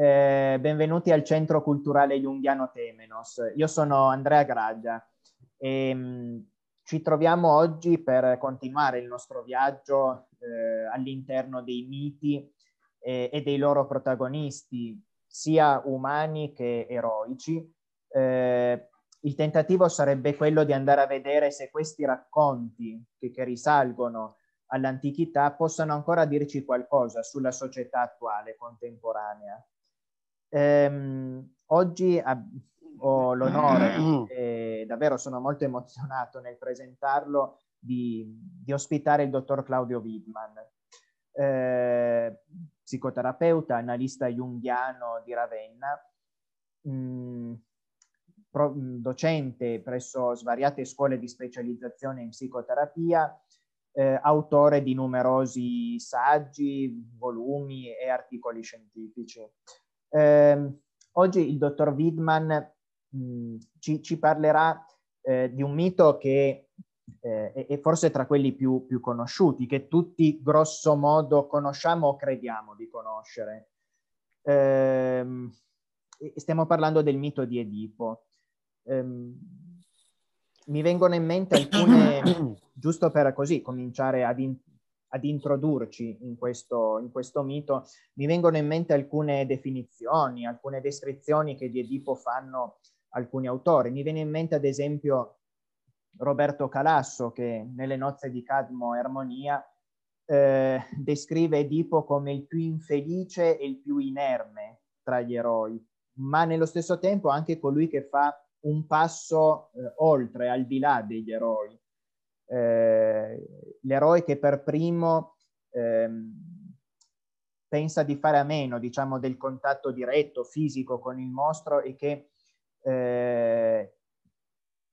Eh, benvenuti al Centro Culturale Junghiano Temenos. Io sono Andrea Graggia e mh, mm, ci troviamo oggi per continuare il nostro viaggio eh, all'interno dei miti eh, e dei loro protagonisti, sia umani che eroici. Eh, il tentativo sarebbe quello di andare a vedere se questi racconti che, che risalgono all'antichità possano ancora dirci qualcosa sulla società attuale, contemporanea. Ehm, oggi ho l'onore, mm. e davvero sono molto emozionato nel presentarlo, di, di ospitare il dottor Claudio Widman, eh, psicoterapeuta, analista junghiano di Ravenna, mh, mm, pro, mm, docente presso svariate scuole di specializzazione in psicoterapia, eh, autore di numerosi saggi, volumi e articoli scientifici. Eh, oggi il dottor Widman mh, ci, ci, parlerà eh, di un mito che eh, è, è, forse tra quelli più, più, conosciuti, che tutti grosso modo conosciamo o crediamo di conoscere. Ehm, stiamo parlando del mito di Edipo. Ehm, mi vengono in mente alcune, giusto per così cominciare ad in, ad introdurci in questo, in questo, mito, mi vengono in mente alcune definizioni, alcune descrizioni che di Edipo fanno alcuni autori. Mi viene in mente ad esempio Roberto Calasso che nelle nozze di Cadmo e Armonia eh, descrive Edipo come il più infelice e il più inerme tra gli eroi, ma nello stesso tempo anche colui che fa un passo eh, oltre, al di là degli eroi eh, l'eroe che per primo ehm, pensa di fare a meno, diciamo, del contatto diretto, fisico con il mostro e che eh,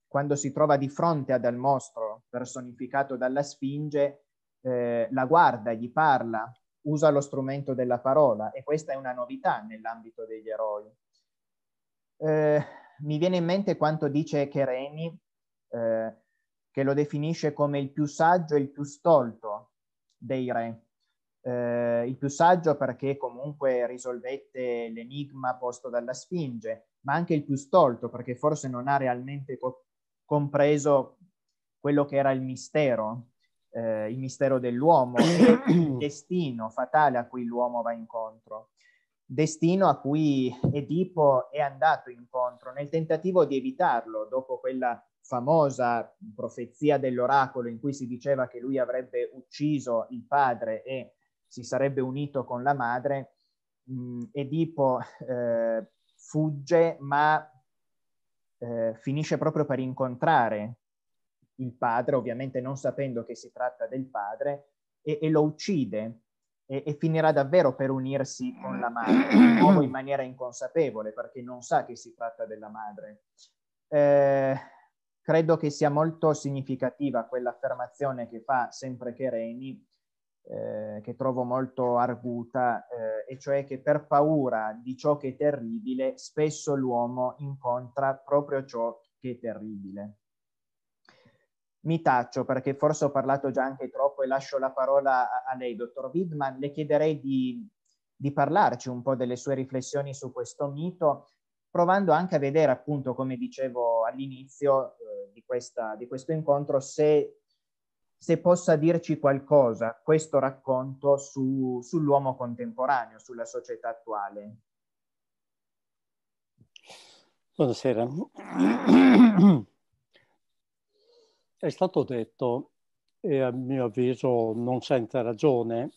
quando si trova di fronte ad al mostro personificato dalla Sfinge, eh, la guarda, gli parla, usa lo strumento della parola e questa è una novità nell'ambito degli eroi. Eh, mi viene in mente quanto dice Chereni eh, che lo definisce come il più saggio e il più stolto dei re. Eh, il più saggio perché comunque risolvette l'enigma posto dalla Sfinge, ma anche il più stolto perché forse non ha realmente co- compreso quello che era il mistero, eh, il mistero dell'uomo, il destino fatale a cui l'uomo va incontro, destino a cui Edipo è andato incontro nel tentativo di evitarlo dopo quella famosa profezia dell'oracolo in cui si diceva che lui avrebbe ucciso il padre e si sarebbe unito con la madre, mh, mm, Edipo eh, fugge ma eh, finisce proprio per incontrare il padre, ovviamente non sapendo che si tratta del padre, e, e lo uccide e, e, finirà davvero per unirsi con la madre, di in maniera inconsapevole perché non sa che si tratta della madre. Eh, credo che sia molto significativa quell'affermazione che fa sempre Chereni, eh, che trovo molto arguta, eh, e cioè che per paura di ciò che è terribile, spesso l'uomo incontra proprio ciò che è terribile. Mi taccio perché forse ho parlato già anche troppo e lascio la parola a, lei, dottor Widman. Le chiederei di, di parlarci un po' delle sue riflessioni su questo mito, provando anche a vedere, appunto, come dicevo all'inizio eh, di, questa, di questo incontro se, se possa dirci qualcosa questo racconto su, sull'uomo contemporaneo, sulla società attuale. Buonasera. È stato detto, e a mio avviso non senza ragione,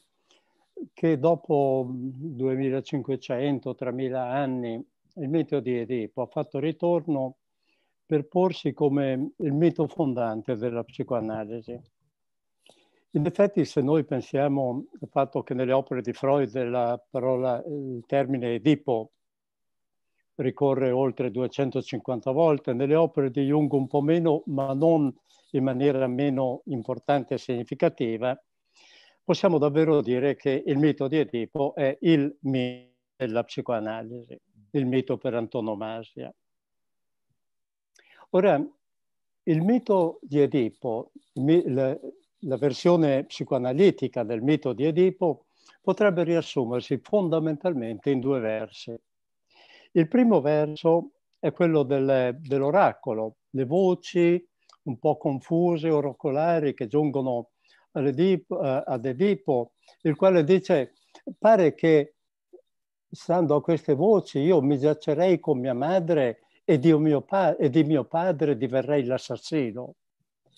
che dopo 2500-3000 anni il meteo di Edipo ha fatto ritorno per porsi come il mito fondante della psicoanalisi. In effetti, se noi pensiamo al fatto che nelle opere di Freud parola, il termine Edipo ricorre oltre 250 volte, nelle opere di Jung un po' meno, ma non in maniera meno importante e significativa, possiamo davvero dire che il mito di Edipo è il mito della psicoanalisi, il mito per antonomasia. Ora, il mito di Edipo, la, versione psicoanalitica del mito di Edipo, potrebbe riassumersi fondamentalmente in due versi. Il primo verso è quello del, dell'oracolo, le voci un po' confuse, oracolari, che giungono eh, ad Edipo, il quale dice, pare che stando a queste voci io mi giacerei con mia madre e di mio, pa- e di mio padre diverrei l'assassino.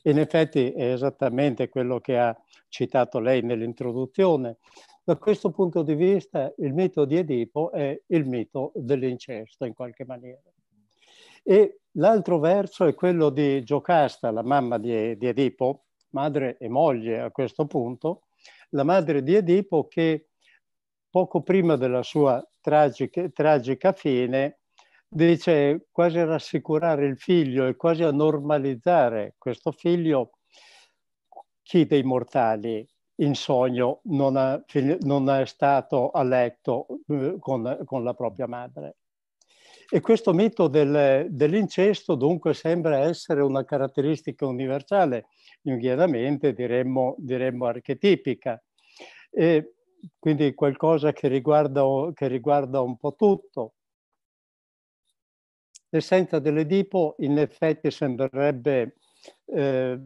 In effetti è esattamente quello che ha citato lei nell'introduzione. Da questo punto di vista il mito di Edipo è il mito dell'incesto in qualche maniera. E l'altro verso è quello di Giocasta, la mamma di, di Edipo, madre e moglie a questo punto, la madre di Edipo che poco prima della sua tragica, tragica fine dice cioè, quasi a rassicurare il figlio e quasi a normalizzare questo figlio, chi dei mortali in sogno non, ha, non è stato a letto eh, con, con, la propria madre. E questo mito del, dell'incesto dunque sembra essere una caratteristica universale, junghianamente diremmo, diremmo archetipica. E quindi qualcosa che riguarda, che riguarda un po' tutto. L'essenza dell'Edipo in effetti sembrerebbe eh,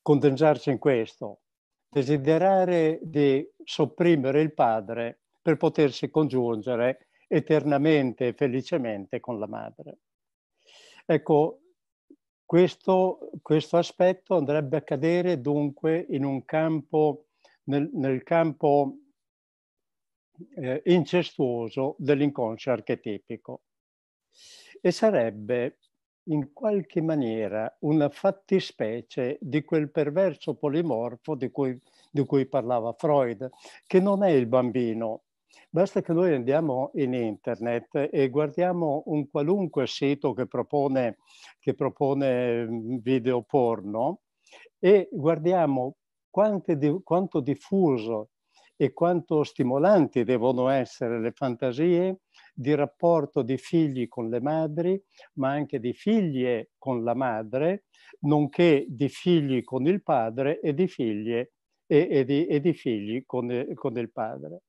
condensarsi in questo, desiderare di sopprimere il padre per potersi congiungere eternamente e felicemente con la madre. Ecco, questo, questo aspetto andrebbe a cadere dunque in un campo, nel, nel campo eh, incestuoso dell'inconscio archetipico e sarebbe in qualche maniera una fattispecie di quel perverso polimorfo di cui, di cui parlava Freud, che non è il bambino, Basta che noi andiamo in internet e guardiamo un qualunque sito che propone, che propone mm, video porno e guardiamo di, quanto diffuso e quanto stimolanti devono essere le fantasie di rapporto di figli con le madri, ma anche di figlie con la madre, nonché di figli con il padre e di figlie e, e, di, e di, figli con, con il padre.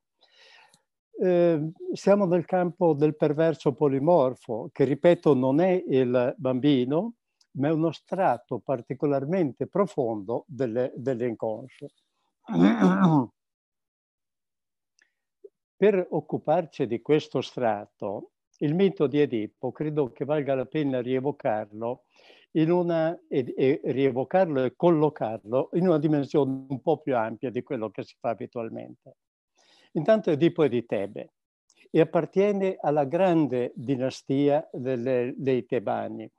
Eh, siamo nel campo del perverso polimorfo, che ripeto non è il bambino, ma è uno strato particolarmente profondo delle, dell'inconscio. Per occuparci di questo strato, il mito di Edipo credo che valga la pena rievocarlo una, e, e, rievocarlo e collocarlo in una dimensione un po' più ampia di quello che si fa abitualmente. Intanto Edipo è di Tebe e appartiene alla grande dinastia delle, dei Tebani,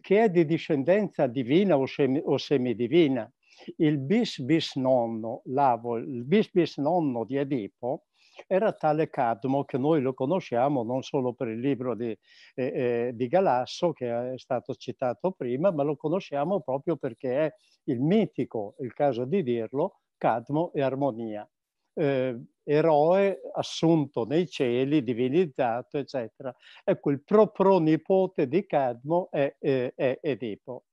che è di discendenza divina o, semi, o semidivina. Il bis bis nonno, l'avo, il bis bis nonno di Edipo, era tale Cadmo che noi lo conosciamo non solo per il libro di, eh, eh, di Galasso che è stato citato prima, ma lo conosciamo proprio perché è il mitico, il caso di dirlo, Cadmo e Armonia. Eh, eroe assunto nei cieli, divinizzato, eccetera. Ecco, il pronipote di Cadmo è, è, eh, è, Edipo.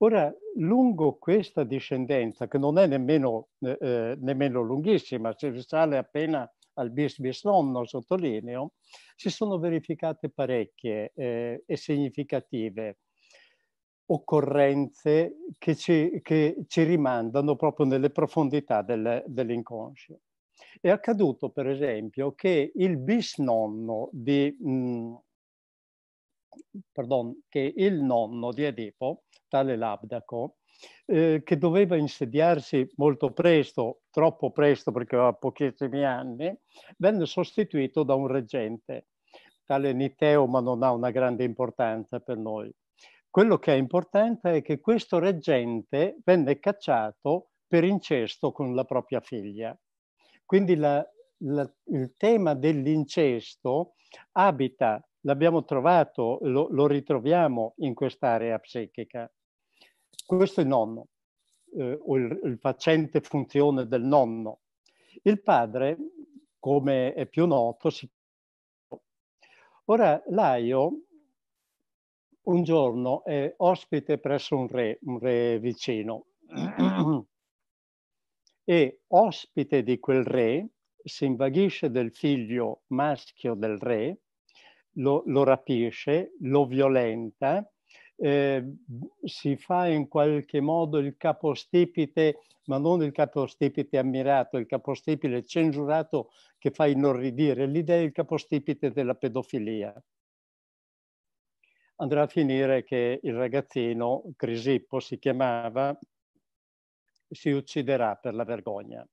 Ora, lungo questa discendenza, che non è nemmeno, eh, eh nemmeno lunghissima, si risale appena al bis bis nonno, sottolineo, si sono verificate parecchie eh, e significative occorrenze che ci, che ci, rimandano proprio nelle profondità del, dell'inconscio. È accaduto, per esempio, che il bisnonno di, mh, mm, pardon, che il nonno di Edipo, tale Labdaco, eh, che doveva insediarsi molto presto, troppo presto perché aveva pochissimi anni, venne sostituito da un reggente. Tale Niteo, ma non ha una grande importanza per noi. Quello che è importante è che questo reggente venne cacciato per incesto con la propria figlia. Quindi la, la, il tema dell'incesto abita l'abbiamo trovato, lo, lo, ritroviamo in quest'area psichica. Questo è il nonno, eh, o il, il facente funzione del nonno. Il padre, come è più noto, si... Ora, Laio un giorno è ospite presso un re, un re vicino, e ospite di quel re si invaghisce del figlio maschio del re, lo, lo rapisce, lo violenta eh, si fa in qualche modo il capostipite, ma non il capostipite ammirato, il capostipite censurato che fa inorridire. L'idea è il capostipite della pedofilia. Andrà a finire che il ragazzino, Crisippo si chiamava, si ucciderà per la vergogna.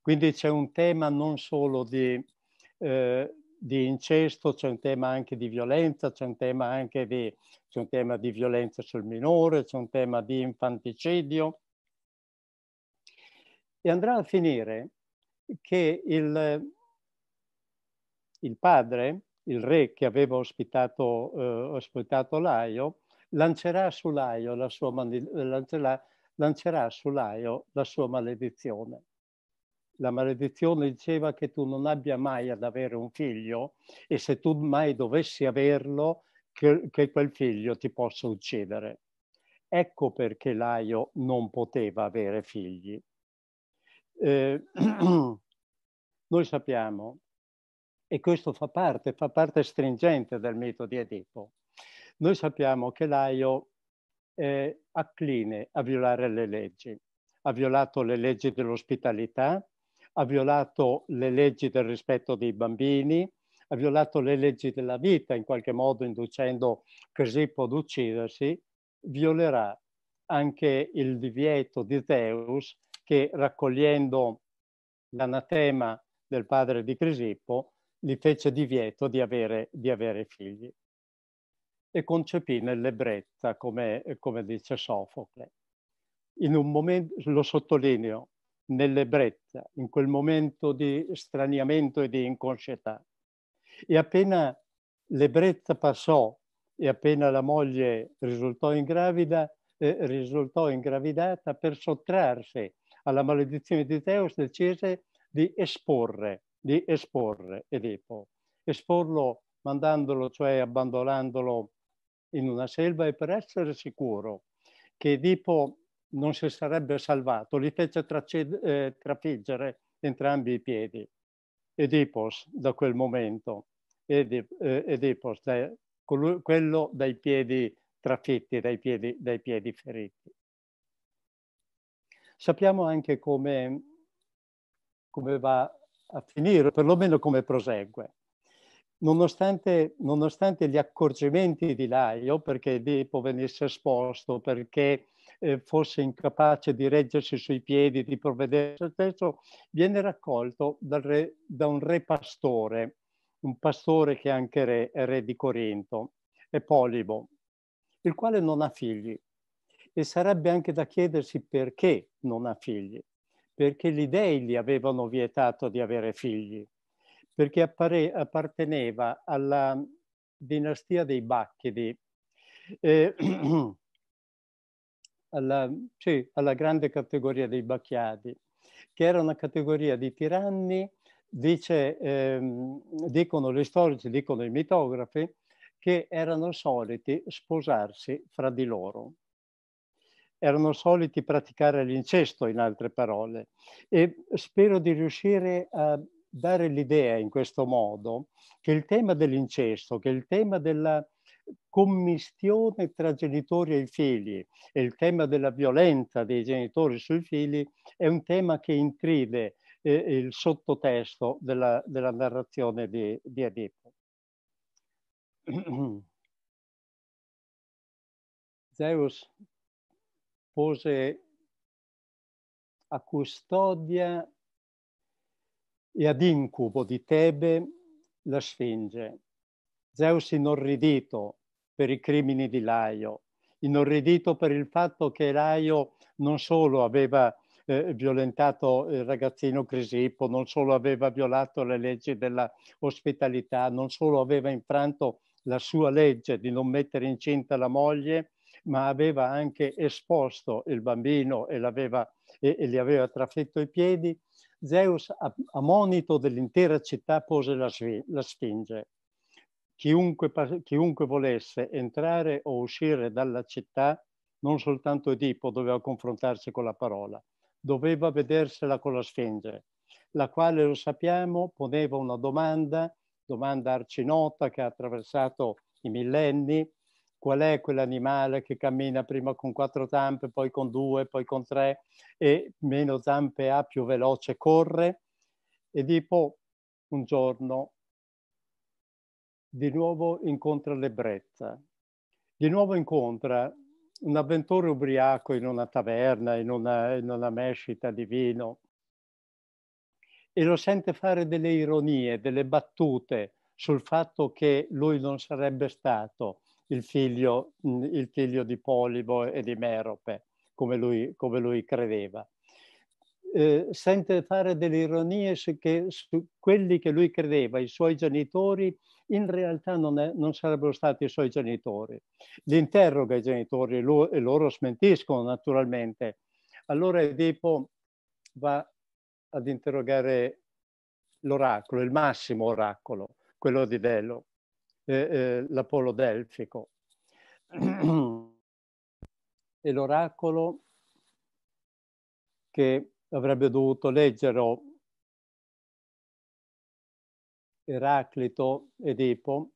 Quindi c'è un tema non solo di eh, di incesto, c'è un tema anche di violenza, c'è un tema anche di, un tema di violenza sul minore, c'è un tema di infanticidio. E andrà a finire che il, il padre, il re che aveva ospitato, eh, ospitato Laio, lancerà su Laio la sua, lancerà, lancerà su Laio la sua maledizione la maledizione diceva che tu non abbia mai ad avere un figlio e se tu mai dovessi averlo, che, che quel figlio ti possa uccidere. Ecco perché Laio non poteva avere figli. Eh, noi sappiamo, e questo fa parte, fa parte stringente del mito di Edipo, noi sappiamo che Laio è accline a violare le leggi. Ha violato le leggi dell'ospitalità, ha violato le leggi del rispetto dei bambini, ha violato le leggi della vita in qualche modo inducendo Crisippo ad uccidersi, violerà anche il divieto di Zeus che raccogliendo l'anatema del padre di Crisippo gli fece divieto di avere, di avere figli e concepì nell'ebbrezza, come, come dice Sofocle. In un momento, lo sottolineo, nell'ebbrezza, in quel momento di straniamento e di inconscietà. E appena l'ebbrezza passò e appena la moglie risultò, ingravida, eh, risultò ingravidata per sottrarsi alla maledizione di Zeus decise di esporre, di esporre Edipo, esporlo mandandolo, cioè abbandonandolo in una selva e per essere sicuro che Edipo non si sarebbe salvato, li fece eh, trafiggere entrambi i piedi. Edipos da quel momento, Edip, eh, Edipos, da, colui, quello dai piedi trafitti, dai piedi, dai piedi feriti. Sappiamo anche come, come va a finire, perlomeno come prosegue. Nonostante, nonostante, gli accorgimenti di Laio, perché Edipo venisse esposto, perché eh, fosse incapace di reggersi sui piedi, di provvedere a se stesso, viene raccolto re, da un re pastore, un pastore che è anche re, è re di Corinto, è Polibo, il quale non ha figli. E sarebbe anche da chiedersi perché non ha figli, perché gli dei gli avevano vietato di avere figli, perché appare, apparteneva alla dinastia dei Bacchidi. Eh, alla, sì, alla grande categoria dei Bacchiadi, che era una categoria di tiranni, dice, ehm, dicono gli storici, dicono i mitografi, che erano soliti sposarsi fra di loro. Erano soliti praticare l'incesto, in altre parole. E spero di riuscire a dare l'idea in questo modo che il tema dell'incesto, che il tema della commistione tra genitori e figli e il tema della violenza dei genitori sui figli è un tema che intride eh, il sottotesto della, della narrazione di, di Edipo. Zeus pose a custodia e ad incubo di Tebe la Sfinge. Zeus inorridito per i crimini di Laio, inorridito per il fatto che Laio non solo aveva eh, violentato il ragazzino Crisippo, non solo aveva violato le leggi della ospitalità, non solo aveva infranto la sua legge di non mettere incinta la moglie, ma aveva anche esposto il bambino e, e, e gli aveva trafitto i piedi, Zeus a, a monito dell'intera città pose la, la Sfinge chiunque, chiunque volesse entrare o uscire dalla città, non soltanto Edipo doveva confrontarsi con la parola, doveva vedersela con la Sfinge, la quale, lo sappiamo, poneva una domanda, domanda arcinota che ha attraversato i millenni, qual è quell'animale che cammina prima con quattro zampe, poi con due, poi con tre e meno zampe ha più veloce corre. Edipo un giorno di nuovo incontra l'ebbrezza, di nuovo incontra un avventore ubriaco in una taverna, in una, in una mescita di vino e lo sente fare delle ironie, delle battute sul fatto che lui non sarebbe stato il figlio, mm, il figlio di Polibo e di Merope, come lui, come lui credeva. Eh, sente fare delle ironie su, che, su quelli che lui credeva, i suoi genitori, in realtà non, è, non sarebbero stati i suoi genitori. Li interroga i genitori lo, e loro smentiscono naturalmente. Allora Edipo va ad interrogare l'oracolo, il massimo oracolo, quello di Delo, eh, eh, l'Apollo Delfico. e l'oracolo che avrebbe dovuto leggere Eraclito Edipo,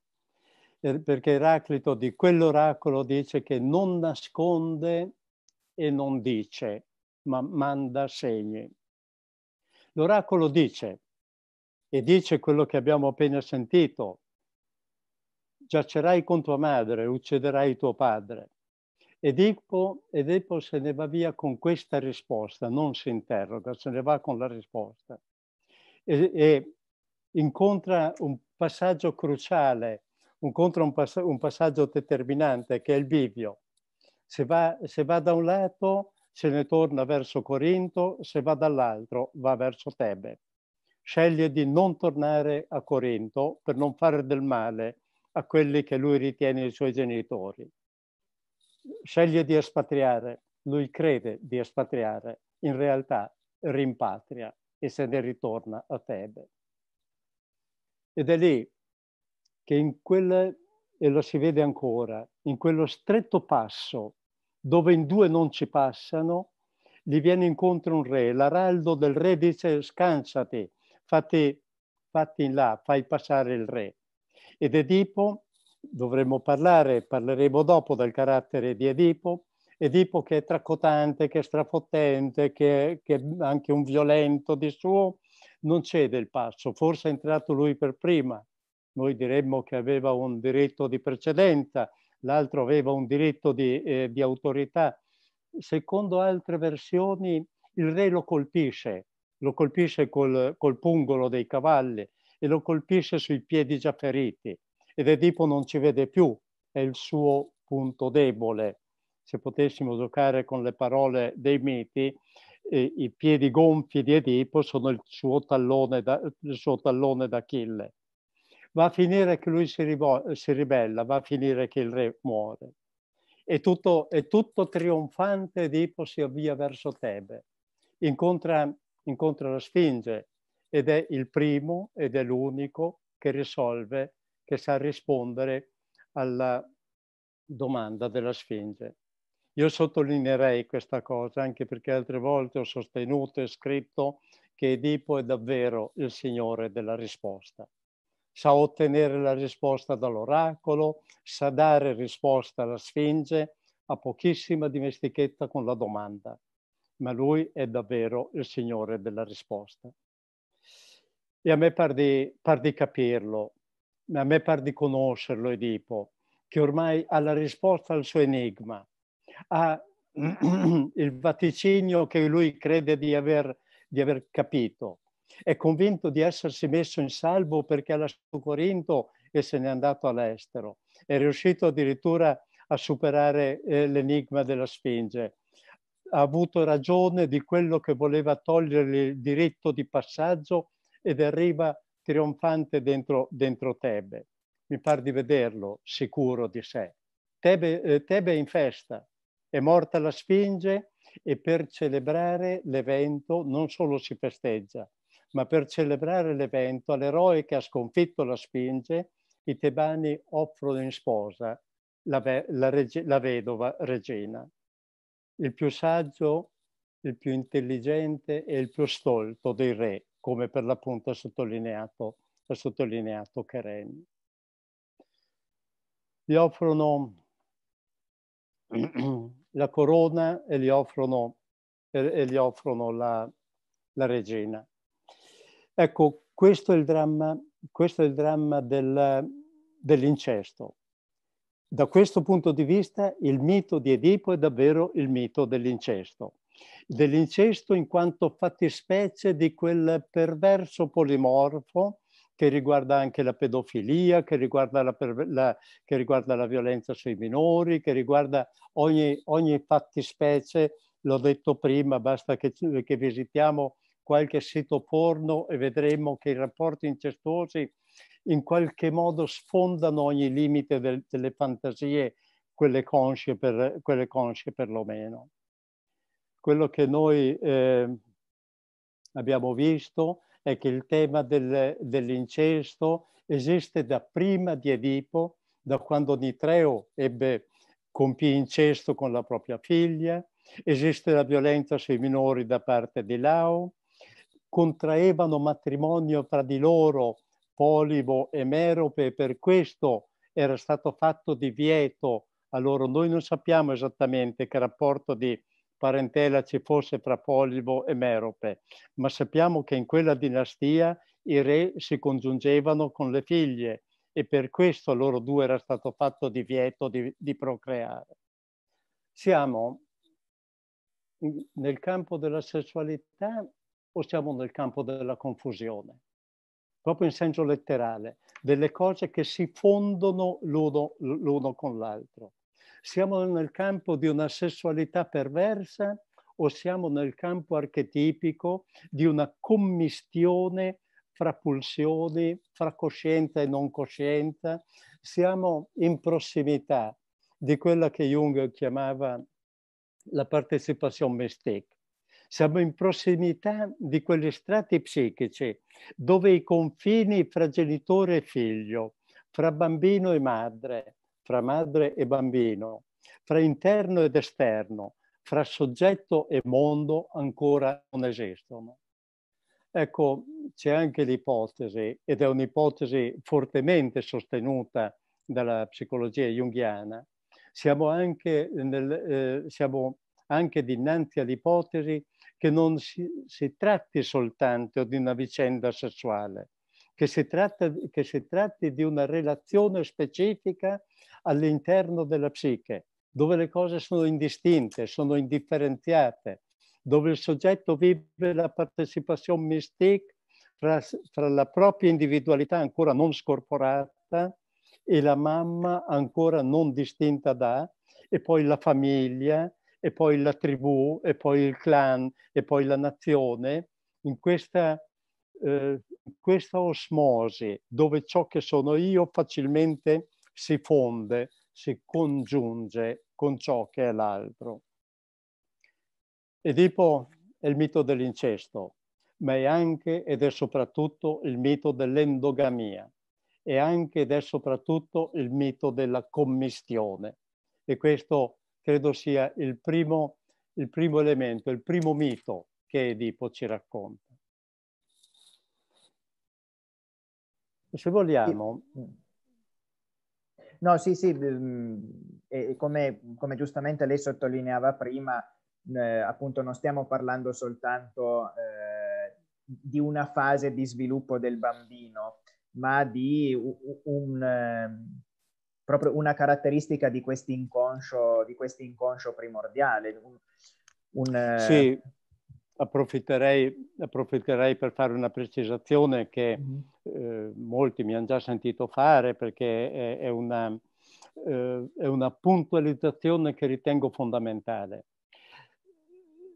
er, perché Eraclito di quell'oracolo dice che non nasconde e non dice, ma manda segni. L'oracolo dice, e dice quello che abbiamo appena sentito, giacerai con tua madre, ucciderai tuo padre. Edipo, Epo, se ne va via con questa risposta, non si interroga, se ne va con la risposta. E, e incontra un passaggio cruciale, incontra un, pass un passaggio determinante che è il bivio. Se va, se va, da un lato se ne torna verso Corinto, se va dall'altro va verso Tebe. Sceglie di non tornare a Corinto per non fare del male a quelli che lui ritiene i suoi genitori. Sceglie di espatriare, lui crede di espatriare, in realtà rimpatria e se ne ritorna a Tebe. Ed è lì che in quel, e lo si vede ancora, in quello stretto passo dove in due non ci passano, gli viene incontro un re. L'araldo del re dice scansati, fatti, fatti in là, fai passare il re. Ed Edipo, dovremmo parlare, parleremo dopo del carattere di Edipo, Edipo che è tracotante, che è strafottente, che che è anche un violento di suo, non cede il passo, forse è entrato lui per prima, noi diremmo che aveva un diritto di precedenza, l'altro aveva un diritto di, eh, di, autorità. Secondo altre versioni il re lo colpisce, lo colpisce col, col pungolo dei cavalli e lo colpisce sui piedi già feriti ed Edipo non ci vede più, è il suo punto debole. Se potessimo giocare con le parole dei miti, i piedi gonfi di Edipo sono il suo tallone, da, il suo tallone d'Achille. Va a finire che lui si, si, ribella, va a finire che il re muore. E tutto, e tutto trionfante Edipo si avvia verso Tebe. Incontra, incontra la Sfinge ed è il primo ed è l'unico che risolve, che sa rispondere alla domanda della Sfinge. Io sottolineerei questa cosa anche perché altre volte ho sostenuto e scritto che Edipo è davvero il signore della risposta. Sa ottenere la risposta dall'oracolo, sa dare risposta alla Sfinge, ha pochissima dimestichezza con la domanda, ma lui è davvero il signore della risposta. E a me par di, par di capirlo, a me par di conoscerlo Edipo, che ormai ha la risposta al suo enigma, ha il vaticinio che lui crede di aver, di aver capito. È convinto di essersi messo in salvo perché ha lasciato Corinto e se n'è andato all'estero. È riuscito addirittura a superare eh, l'enigma della Sfinge. Ha avuto ragione di quello che voleva togliergli il diritto di passaggio ed arriva trionfante dentro, dentro Tebe. Mi pare di vederlo sicuro di sé. Tebe, eh, Tebe è in festa, è morta la Sfinge e per celebrare l'evento non solo si festeggia, ma per celebrare l'evento all'eroe che ha sconfitto la Sfinge i tebani offrono in sposa la, ve la, reg la vedova regina. Il più saggio, il più intelligente e il più stolto dei re, come per l'appunto ha sottolineato, ha sottolineato Keren. Gli offrono la corona e gli offrono, e gli offrono la, la regina. Ecco, questo è il dramma, questo è il dramma del, dell'incesto. Da questo punto di vista il mito di Edipo è davvero il mito dell'incesto, dell'incesto in quanto fattispecie di quel perverso polimorfo che riguarda anche la pedofilia, che riguarda la, la, che riguarda la violenza sui minori, che riguarda ogni, ogni fattispecie, l'ho detto prima, basta che, che visitiamo qualche sito porno e vedremo che i rapporti incestuosi in qualche modo sfondano ogni limite del, delle fantasie, quelle consce, per, quelle consce perlomeno. Quello che noi eh, abbiamo visto è che il tema del, dell'incesto esiste da prima di Edipo, da quando Nitreo ebbe, compì incesto con la propria figlia, esiste la violenza sui minori da parte di Lao, contraevano matrimonio tra di loro Polibo e Merope e per questo era stato fatto divieto. Allora noi non sappiamo esattamente che rapporto di parentela ci fosse fra Polibo e Merope, ma sappiamo che in quella dinastia i re si congiungevano con le figlie e per questo a loro due era stato fatto divieto di, di procreare. Siamo nel campo della sessualità o siamo nel campo della confusione? Proprio in senso letterale, delle cose che si fondono l'uno con l'altro. Siamo nel campo di una sessualità perversa o siamo nel campo archetipico di una commistione fra pulsioni, fra coscienza e non coscienza? Siamo in prossimità di quella che Jung chiamava la partecipazione mystica siamo in prossimità di quegli strati psichici dove i confini fra genitore e figlio, fra bambino e madre, fra madre e bambino, fra interno ed esterno, fra soggetto e mondo ancora non esistono. Ecco, c'è anche l'ipotesi, ed è un'ipotesi fortemente sostenuta dalla psicologia junghiana, siamo anche, nel, eh, siamo anche dinanzi all'ipotesi che non si, si tratti soltanto di una vicenda sessuale, che si, tratta, che si tratti di una relazione specifica all'interno della psiche, dove le cose sono indistinte, sono indifferenziate, dove il soggetto vive la partecipazione mystica fra, fra la propria individualità ancora non scorporata e la mamma ancora non distinta da, e poi la famiglia, e poi la tribù, e poi il clan, e poi la nazione, in questa eh, questa osmosi dove ciò che sono io facilmente si fonde, si congiunge con ciò che è l'altro. Edipo è il mito dell'incesto, ma è anche ed è soprattutto il mito dell'endogamia, è anche ed è soprattutto il mito della commistione. E questo credo sia il primo, il primo elemento, il primo mito che Edipo ci racconta. Se vogliamo... No, sì, sì, mm, come, come giustamente lei sottolineava prima, eh, appunto non stiamo parlando soltanto eh, di una fase di sviluppo del bambino, ma di un, un ehm, proprio una caratteristica di questo inconscio primordiale. Un, un, eh, sì, Approfitterei, approfitterei, per fare una precisazione che mm-hmm. eh, molti mi hanno già sentito fare perché è, è, una, eh, è, una, puntualizzazione che ritengo fondamentale.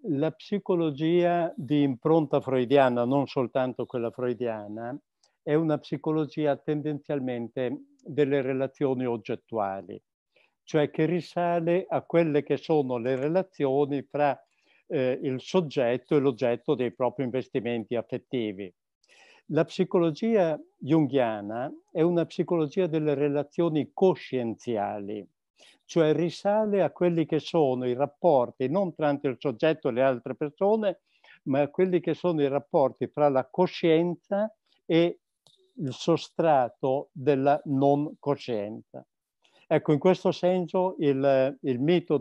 La psicologia di impronta freudiana, non soltanto quella freudiana, è una psicologia tendenzialmente delle relazioni oggettuali, cioè che risale a quelle che sono le relazioni fra eh, il soggetto e l'oggetto dei propri investimenti affettivi. La psicologia junghiana è una psicologia delle relazioni coscienziali, cioè risale a quelli che sono i rapporti non tra il soggetto e le altre persone, ma a quelli che sono i rapporti fra la coscienza e il sostrato della non coscienza. Ecco, in questo senso il, il mito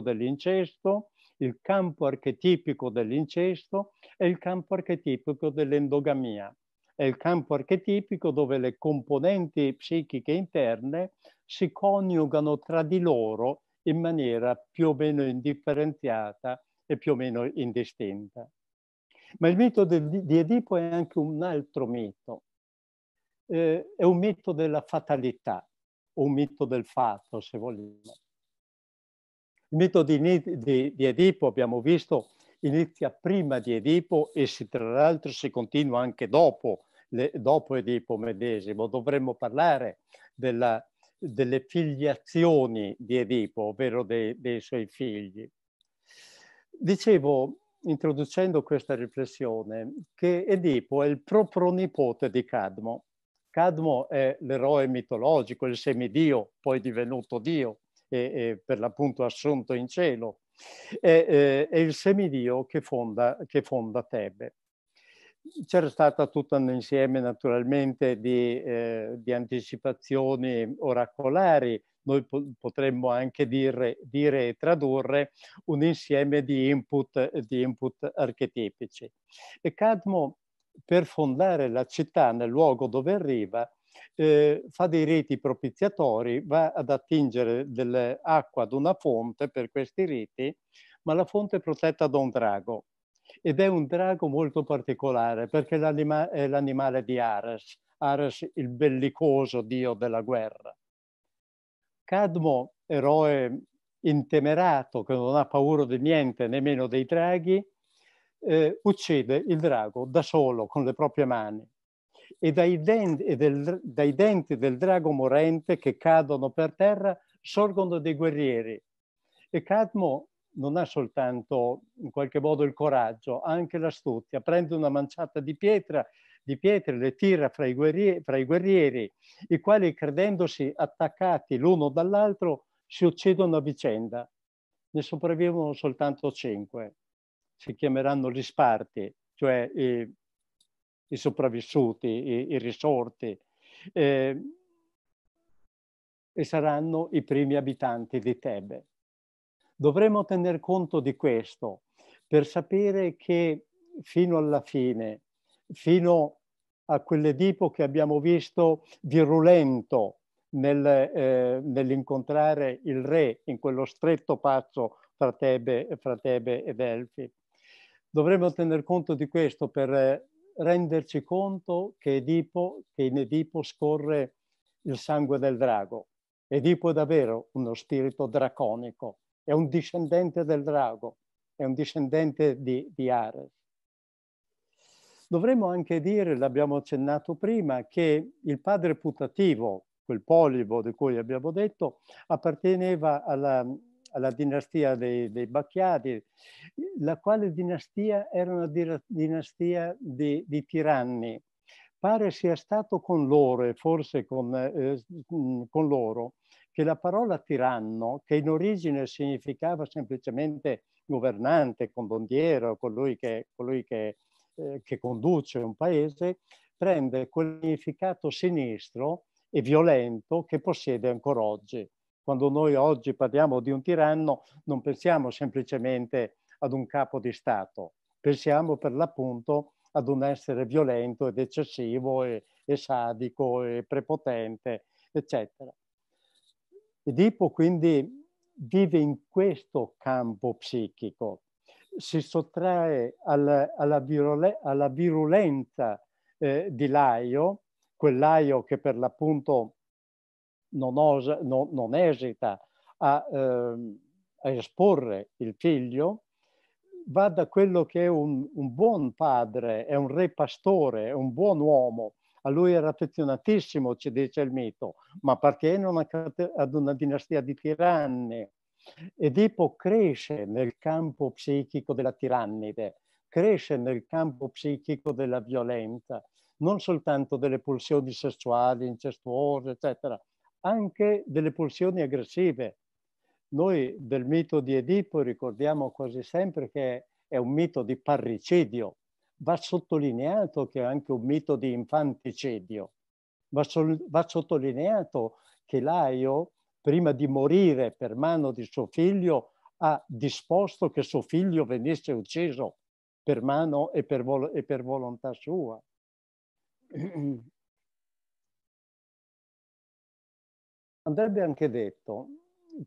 dell'incesto il campo archetipico dell'incesto e il campo archetipico dell'endogamia. È il campo archetipico dove le componenti psichiche interne si coniugano tra di loro in maniera più o meno indifferenziata e più o meno indistinta. Ma il mito di Edipo è anche un altro mito. Eh, è un mito della fatalità, un mito del fatto, se vogliamo. Il mito di, di, di Edipo, abbiamo visto, inizia prima di Edipo e si, tra l'altro si continua anche dopo, le, dopo Edipo medesimo. Dovremmo parlare della, delle filiazioni di Edipo, ovvero dei, dei suoi figli. Dicevo, introducendo questa riflessione, che Edipo è il pronipote di Cadmo. Cadmo è l'eroe mitologico, il semidio, poi divenuto Dio e, per l'appunto assunto in cielo, è, e il semidio che fonda, che fonda Tebe. C'era stato tutto un insieme naturalmente di, eh, di anticipazioni oracolari, noi potremmo anche dire, dire, e tradurre un insieme di input, di input, archetipici. E Cadmo, per fondare la città nel luogo dove arriva, eh, fa dei reti propiziatori, va ad attingere dell'acqua ad una fonte per questi reti, ma la fonte è protetta da un drago. Ed è un drago molto particolare perché l'anima- è l'animale di Ares, Ares il bellicoso dio della guerra. Cadmo, eroe intemerato che non ha paura di niente, nemmeno dei draghi, eh, uccide il drago da solo con le proprie mani e dai denti, del, dai denti del drago morente che cadono per terra sorgono dei guerrieri. E Cadmo non ha soltanto in qualche modo il coraggio, ha anche l'astuzia. Prende una manciata di pietra, di pietre le tira fra i, guerrieri, fra i guerrieri, i quali credendosi attaccati l'uno dall'altro si uccidono a vicenda. Ne sopravvivono soltanto cinque. Si chiameranno gli Sparti, cioè i, eh, i sopravvissuti, i, i risorti, eh, e saranno i primi abitanti di Tebe. Dovremmo tener conto di questo per sapere che fino alla fine, fino a quell'Edipo che abbiamo visto virulento nel, eh, nell'incontrare il re in quello stretto pazzo fra Tebe, fra Tebe ed Elfi. Dovremmo tener conto di questo per renderci conto che, Edipo, che in Edipo scorre il sangue del drago. Edipo è davvero uno spirito draconico, è un discendente del drago, è un discendente di, di Ares. Dovremmo anche dire, l'abbiamo accennato prima, che il padre putativo, quel polivo di cui abbiamo detto, apparteneva alla, alla dinastia dei, dei Bacchiati, la quale dinastia era una dinastia di, di tiranni. Pare sia stato con loro, e forse con, eh, con loro, che la parola tiranno, che in origine significava semplicemente governante, condondiero, colui che, colui che, eh, che conduce un paese, prende quel significato sinistro e violento che possiede ancora oggi. Quando noi oggi parliamo di un tiranno non pensiamo semplicemente ad un capo di Stato, pensiamo per l'appunto ad un essere violento ed eccessivo e, e sadico e prepotente, eccetera. Edipo quindi vive in questo campo psichico, si sottrae alla, alla, virule, alla virulenza eh, di Laio, quell'Aio che per l'appunto non, osa, non, non esita a, eh, a, esporre il figlio, va da quello che è un, un, buon padre, è un re pastore, è un buon uomo. A lui era affezionatissimo, ci dice il mito, ma appartiene una, ad una dinastia di tiranni. Edipo cresce nel campo psichico della tirannide, cresce nel campo psichico della violenza, non soltanto delle pulsioni sessuali incestuose, eccetera, anche delle pulsioni aggressive. Noi del mito di Edipo ricordiamo quasi sempre che è un mito di parricidio. Va sottolineato che è anche un mito di infanticidio. Va, so va sottolineato che Laio, prima di morire per mano di suo figlio, ha disposto che suo figlio venisse ucciso per mano e per, vol e per volontà sua. andrebbe anche detto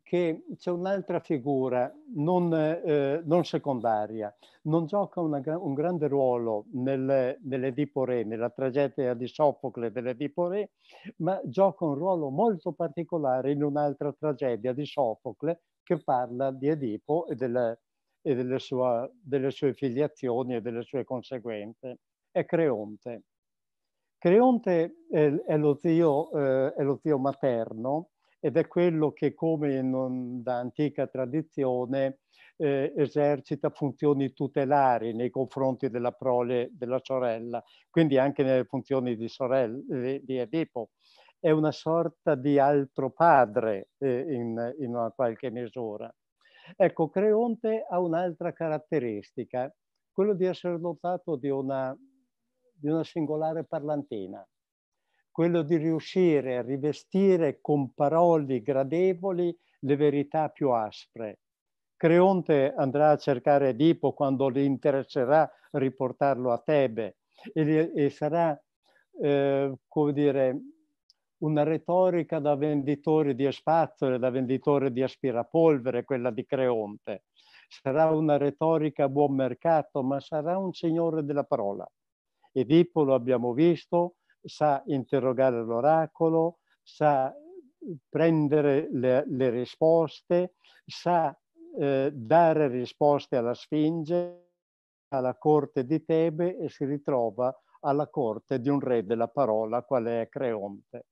che c'è un'altra figura non, eh, non, secondaria, non gioca una, un grande ruolo nel, nell'Edipo Re, nella tragedia di Sofocle dell'Edipo Re, ma gioca un ruolo molto particolare in un'altra tragedia di Sofocle che parla di Edipo e, delle, e delle, sua, delle sue filiazioni e delle sue conseguenze. È Creonte. Creonte è, lo zio, eh, è lo zio materno ed è quello che, come non, da antica tradizione, eh, esercita funzioni tutelari nei confronti della prole della sorella, quindi anche nelle funzioni di, sorelle, di Edipo. È una sorta di altro padre eh, in, in una qualche misura. Ecco, Creonte ha un'altra caratteristica, quello di essere dotato di una di una singolare parlantina, quello di riuscire a rivestire con paroli gradevoli le verità più aspre. Creonte andrà a cercare Edipo quando gli interesserà riportarlo a Tebe e, e sarà, eh, come dire, una retorica da venditore di spazzole, da venditore di aspirapolvere, quella di Creonte. Sarà una retorica a buon mercato, ma sarà un signore della parola. Edipo, lo abbiamo visto, sa interrogare l'oracolo, sa prendere le, le risposte, sa eh, dare risposte alla Sfinge, alla corte di Tebe e si ritrova alla corte di un re della parola, quale è Creonte.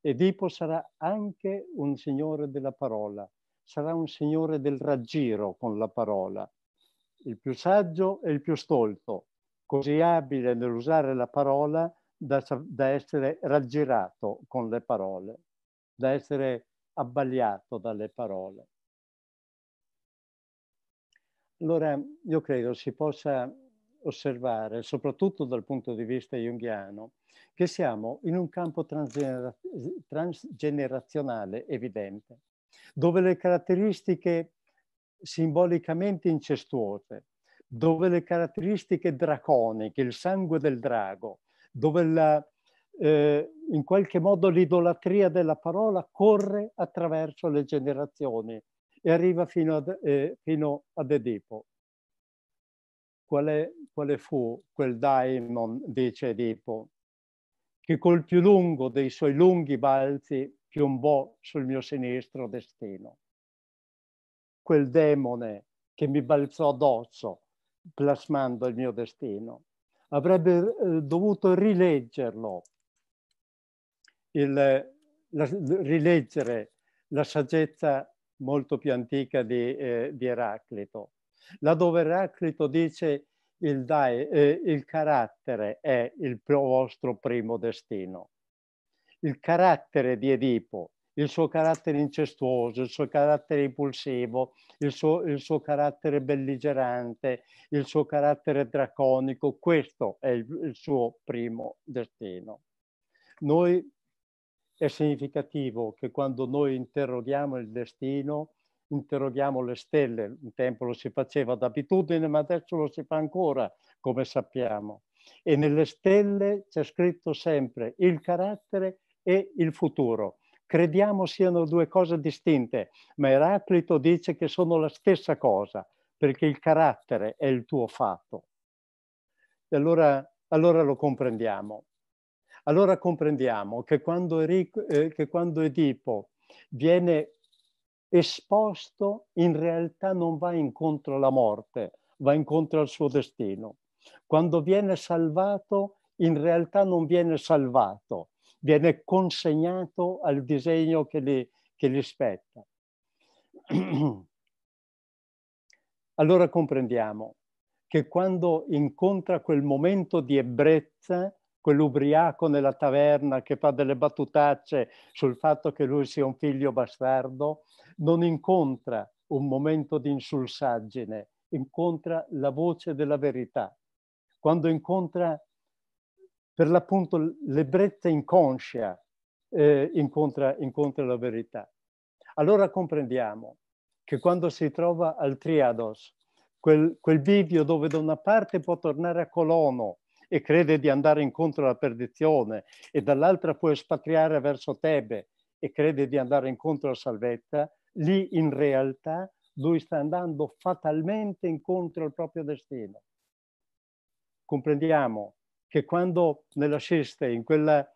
Edipo sarà anche un signore della parola, sarà un signore del raggiro con la parola, il più saggio e il più stolto, così abile nell'usare la parola da, da essere raggirato con le parole, da essere abbagliato dalle parole. Allora, io credo si possa osservare, soprattutto dal punto di vista junghiano, che siamo in un campo transgener transgenerazionale evidente, dove le caratteristiche simbolicamente incestuose dove le caratteristiche draconiche, il sangue del drago, dove la, eh, in qualche modo l'idolatria della parola corre attraverso le generazioni e arriva fino ad, eh, fino ad Edipo. Quale, quale fu quel daimon, dice Edipo, che col più lungo dei suoi lunghi balzi piombò sul mio sinistro destino. Quel demone che mi balzò addosso, plasmando il mio destino. Avrebbe eh, dovuto rileggerlo, il, la, rileggere la saggezza molto più antica di, eh, di Eraclito, laddove Eraclito dice il, dai, eh, il carattere è il vostro primo destino. Il carattere di Edipo il suo carattere incestuoso, il suo carattere impulsivo, il suo, il suo carattere belligerante, il suo carattere draconico. Questo è il, il suo primo destino. Noi, è significativo che quando noi interroghiamo il destino, interroghiamo le stelle. Un tempo lo si faceva d'abitudine, ma adesso lo si fa ancora, come sappiamo. E nelle stelle c'è scritto sempre il carattere e il futuro crediamo siano due cose distinte, ma Eraclito dice che sono la stessa cosa, perché il carattere è il tuo fatto. E allora, allora lo comprendiamo. Allora comprendiamo che quando, Erico, eh, che quando Edipo viene esposto, in realtà non va incontro alla morte, va incontro al suo destino. Quando viene salvato, in realtà non viene salvato, viene consegnato al disegno che gli, che gli spetta. Allora comprendiamo che quando incontra quel momento di ebbrezza, quell'ubriaco nella taverna che fa delle battutacce sul fatto che lui sia un figlio bastardo, non incontra un momento di insulsaggine, incontra la voce della verità. Quando incontra per l'appunto l'ebbrezza inconscia eh, incontra, incontra la verità. Allora comprendiamo che quando si trova al triados, quel, quel bivio dove da una parte può tornare a colono e crede di andare incontro alla perdizione e dall'altra può espatriare verso Tebe e crede di andare incontro alla salvezza, lì in realtà lui sta andando fatalmente incontro al proprio destino. Comprendiamo che quando nella sesta, in, quella,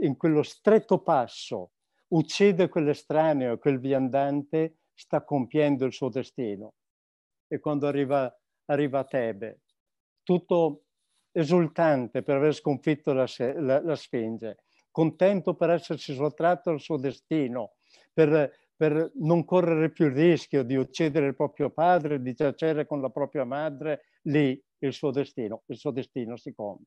in quello stretto passo, uccide quell'estraneo, quel viandante, sta compiendo il suo destino. E quando arriva, arriva a Tebe, tutto esultante per aver sconfitto la, la, la Sfinge, contento per essersi sottratto al suo destino, per, per non correre più il rischio di uccidere il proprio padre, di giacere con la propria madre, lì il suo destino, il suo destino si compie.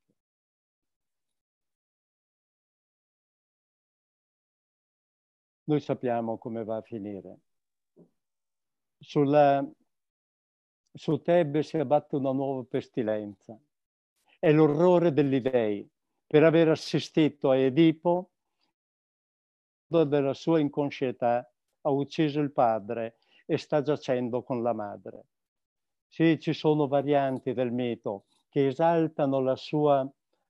noi sappiamo come va a finire. Sulla, su Tebbe si abbatte una nuova pestilenza. È l'orrore degli dei per aver assistito a Edipo della sua inconscietà ha ucciso il padre e sta giacendo con la madre. Sì, ci sono varianti del mito che esaltano la sua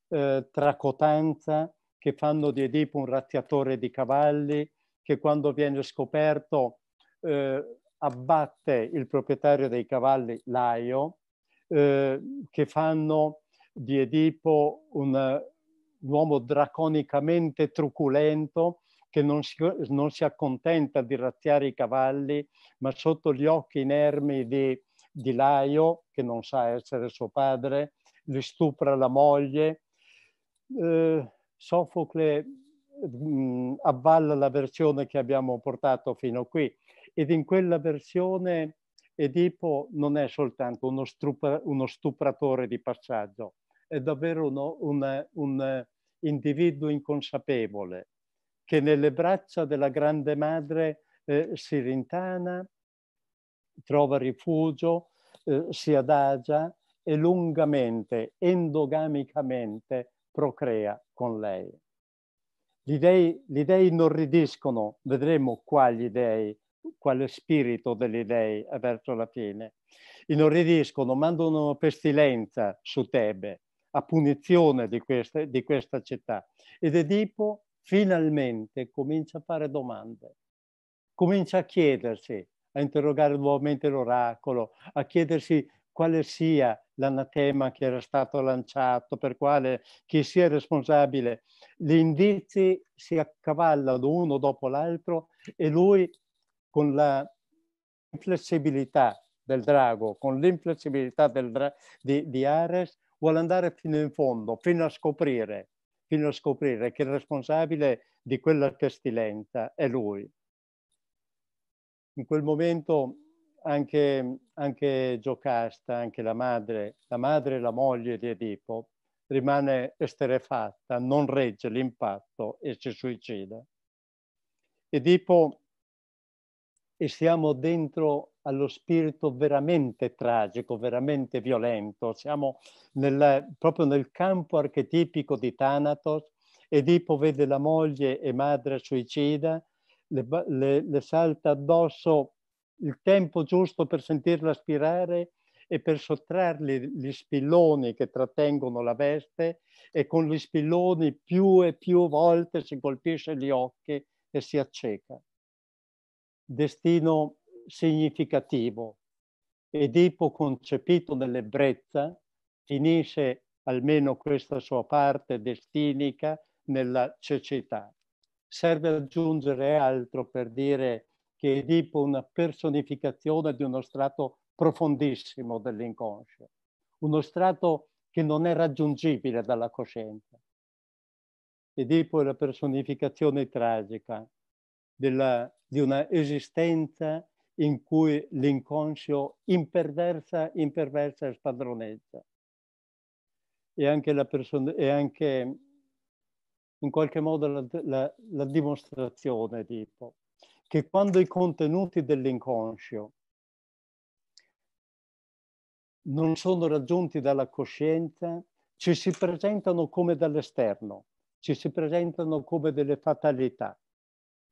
eh, tracotanza, che fanno di Edipo un rattiatore di cavalli, che quando viene scoperto eh, abbatte il proprietario dei cavalli Laio, eh, che fanno di Edipo un, un uomo draconicamente truculento che non si, non si, accontenta di razziare i cavalli, ma sotto gli occhi inermi di, di Laio, che non sa essere suo padre, gli stupra la moglie. Eh, Sofocle mh, mhmm, avvalla la versione che abbiamo portato fino qui. Ed in quella versione Edipo non è soltanto uno, stupra, uno stupratore di passaggio, è davvero uno, un, un individuo inconsapevole che nelle braccia della grande madre eh, si rintana, trova rifugio, eh, si adagia e lungamente, endogamicamente procrea con lei. Gli dei, gli dei inorridiscono, vedremo qua gli dei, quale spirito degli dei verso la fine. Inorridiscono, mandano pestilenza su Tebe, a punizione di questa, di questa città. Ed Edipo finalmente comincia a fare domande, comincia a chiedersi, a interrogare nuovamente l'oracolo, a chiedersi quale sia l'anatema che era stato lanciato, per quale chi sia responsabile. Gli indizi si accavallano uno dopo l'altro e lui con la inflessibilità del drago, con l'inflessibilità dra- di, di Ares, vuole andare fino in fondo, fino a scoprire, fino a scoprire che il responsabile di quella pestilenza è lui. In quel momento anche, anche Giocasta, anche la madre, la madre e la moglie di Edipo, rimane esterefatta, non regge l'impatto e si suicida. Edipo, e siamo dentro allo spirito veramente tragico, veramente violento, siamo nella, proprio nel campo archetipico di Thanatos, Edipo vede la moglie e madre suicida, le, le, le salta addosso il tempo giusto per sentirla aspirare e per sottrarle gli spilloni che trattengono la veste e con gli spilloni più e più volte si colpisce gli occhi e si acceca. Destino significativo. Edipo concepito nell'ebbrezza finisce almeno questa sua parte destinica nella cecità. Serve aggiungere altro per dire che è tipo una personificazione di uno strato profondissimo dell'inconscio, uno strato che non è raggiungibile dalla coscienza. Edipo è la personificazione tragica della, di una esistenza in cui l'inconscio imperversa, imperversa e spadroneggia. E anche, la person- e anche in qualche modo la, la, la dimostrazione, tipo, che quando i contenuti dell'inconscio non sono raggiunti dalla coscienza, ci si presentano come dall'esterno, ci si presentano come delle fatalità.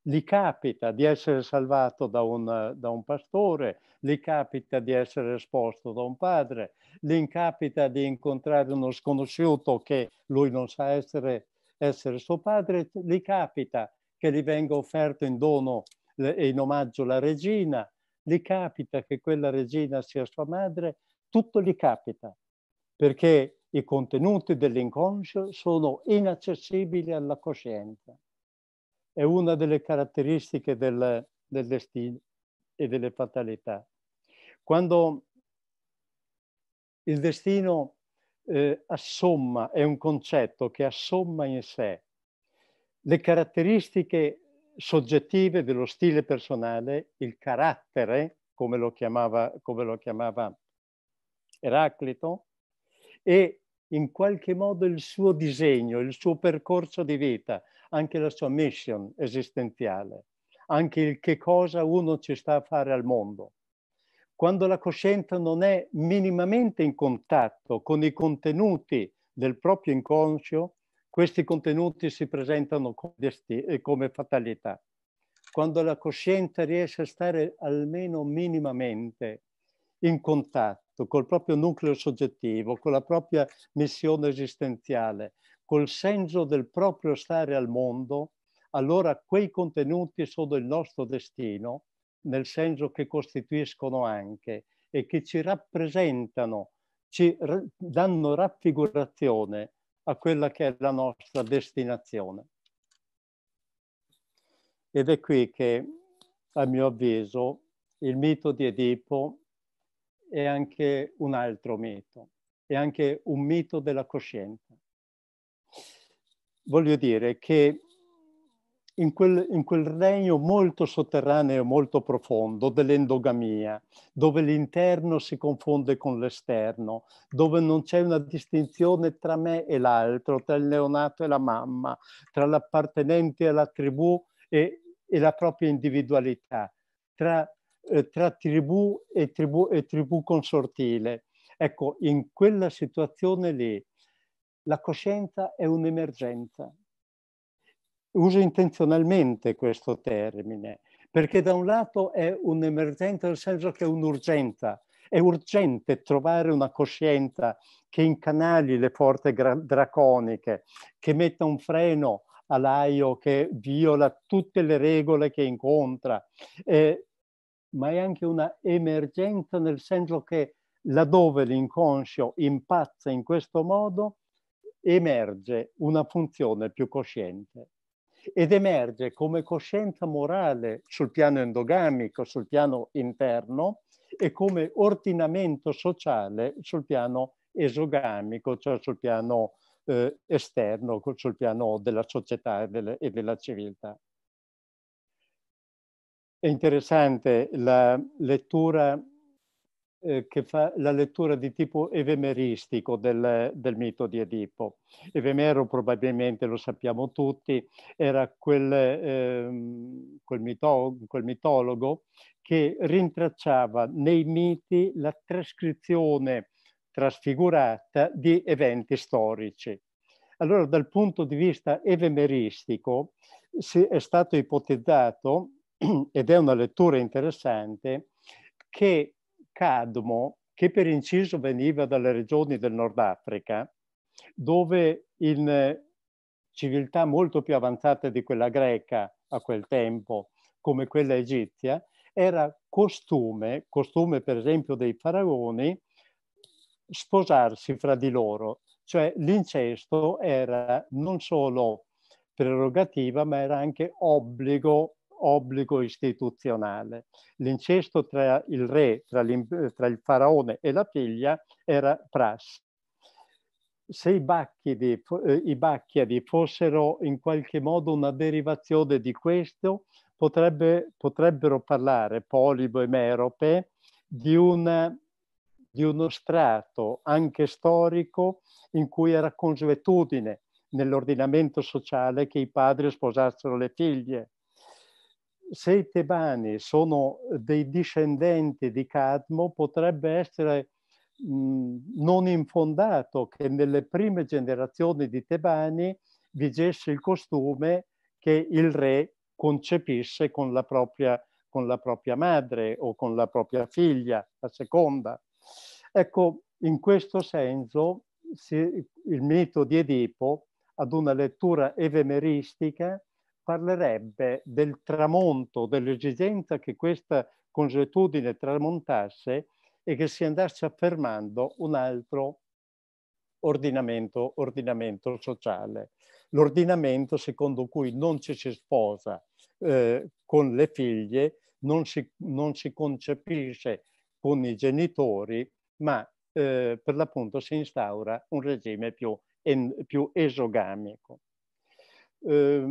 Gli capita di essere salvato da un, da un pastore, gli capita di essere esposto da un padre, gli capita di incontrare uno sconosciuto che lui non sa essere, essere suo padre, gli capita che gli venga offerto in dono in omaggio la regina, gli capita che quella regina sia sua madre, tutto gli capita, perché i contenuti dell'inconscio sono inaccessibili alla coscienza. È una delle caratteristiche del, del destino e delle fatalità. Quando il destino eh, assomma, è un concetto che assomma in sé le caratteristiche soggettive dello stile personale, il carattere, come lo chiamava, come lo chiamava Eraclito, e in qualche modo il suo disegno, il suo percorso di vita, anche la sua mission esistenziale, anche il che cosa uno ci sta a fare al mondo. Quando la coscienza non è minimamente in contatto con i contenuti del proprio inconscio, questi contenuti si presentano eh, come fatalità. Quando la coscienza riesce a stare almeno minimamente in contatto col proprio nucleo soggettivo, con la propria missione esistenziale, col senso del proprio stare al mondo, allora quei contenuti sono il nostro destino, nel senso che costituiscono anche e che ci rappresentano, ci danno raffigurazione a quella che è la nostra destinazione. Ed è qui che, a mio avviso, il mito di Edipo è anche un altro mito, è anche un mito della coscienza. Voglio dire che in quel, in quel, regno molto sotterraneo, molto profondo dell'endogamia, dove l'interno si confonde con l'esterno, dove non c'è una distinzione tra me e l'altro, tra il neonato e la mamma, tra l'appartenente alla tribù e, e la propria individualità, tra, eh, tra tribù, e tribù e tribù consortile. Ecco, in quella situazione lì la coscienza è un'emergenza, uso intenzionalmente questo termine, perché da un lato è un'emergenza nel senso che è un'urgenza, è urgente trovare una coscienza che incanali le forze draconiche, che metta un freno all'aio che viola tutte le regole che incontra, eh, ma è anche una emergenza nel senso che laddove l'inconscio impazza in questo modo, emerge una funzione più cosciente ed emerge come coscienza morale sul piano endogamico, sul piano interno e come ordinamento sociale sul piano esogamico, cioè sul piano eh, esterno, sul piano della società e, delle, e della civiltà. È interessante la lettura eh, che fa la lettura di tipo evemeristico del, del, mito di Edipo. Evemero probabilmente lo sappiamo tutti, era quel, ehm, quel, mito, quel mitologo che rintracciava nei miti la trascrizione trasfigurata di eventi storici. Allora, dal punto di vista evemeristico, è stato ipotizzato, ed è una lettura interessante, che Cadmo, che per inciso veniva dalle regioni del Nord Africa, dove in eh, civiltà molto più avanzate di quella greca a quel tempo, come quella egizia, era costume, costume per esempio dei faraoni, sposarsi fra di loro. Cioè l'incesto era non solo prerogativa, ma era anche obbligo obbligo istituzionale. L'incesto tra il re, tra, tra il faraone e la figlia era prassi se i Bacchiadi, eh, i Bacchiadi, fossero in qualche modo una derivazione di questo, potrebbe, potrebbero parlare Polibo e Merope di, una, di uno strato anche storico in cui era consuetudine nell'ordinamento sociale che i padri sposassero le figlie se i tebani sono eh, dei discendenti di Cadmo, potrebbe essere mh, non infondato che nelle prime generazioni di tebani vigesse il costume che il re concepisse con la propria, con la propria madre o con la propria figlia, la seconda. Ecco, in questo senso si, il mito di Edipo ad una lettura evemeristica parlerebbe del tramonto, dell'esigenza che questa consuetudine tramontasse e che si andasse affermando un altro ordinamento, ordinamento sociale. L'ordinamento secondo cui non ci si sposa eh, con le figlie, non si, non si, concepisce con i genitori, ma eh, per l'appunto si instaura un regime più, en, più esogamico. Eh,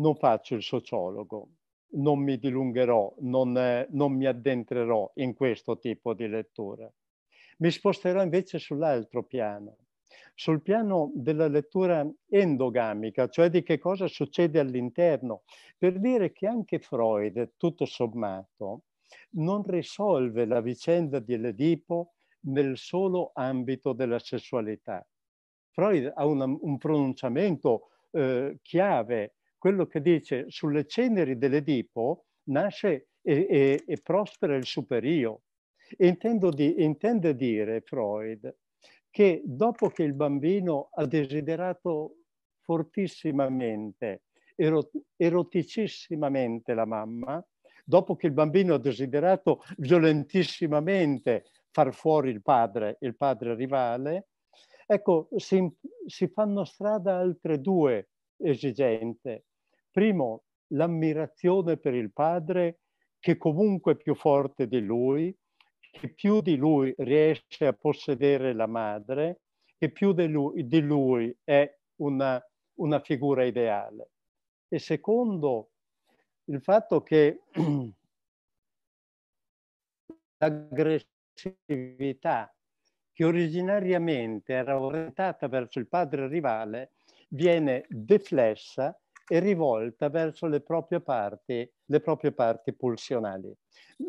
non faccio il sociologo, non mi dilungherò, non, eh, non mi addentrerò in questo tipo di lettura. Mi sposterò invece sull'altro piano, sul piano della lettura endogamica, cioè di che cosa succede all'interno, per dire che anche Freud, tutto sommato, non risolve la vicenda di Ledipo nel solo ambito della sessualità. Freud ha una, un pronunciamento eh, chiave quello che dice sulle ceneri dell'Edipo nasce e, e, e prospera il superio. E di, intende dire Freud che dopo che il bambino ha desiderato fortissimamente, erot eroticissimamente la mamma, dopo che il bambino ha desiderato violentissimamente far fuori il padre, il padre rivale, ecco, si, si fanno strada altre due esigenze, Primo, l'ammirazione per il padre che comunque è più forte di lui, che più di lui riesce a possedere la madre, che più di lui, di lui è una, una figura ideale. E secondo, il fatto che l'aggressività che originariamente era orientata verso il padre rivale viene deflessa è rivolta verso le proprie parti, le proprie parti pulsionali.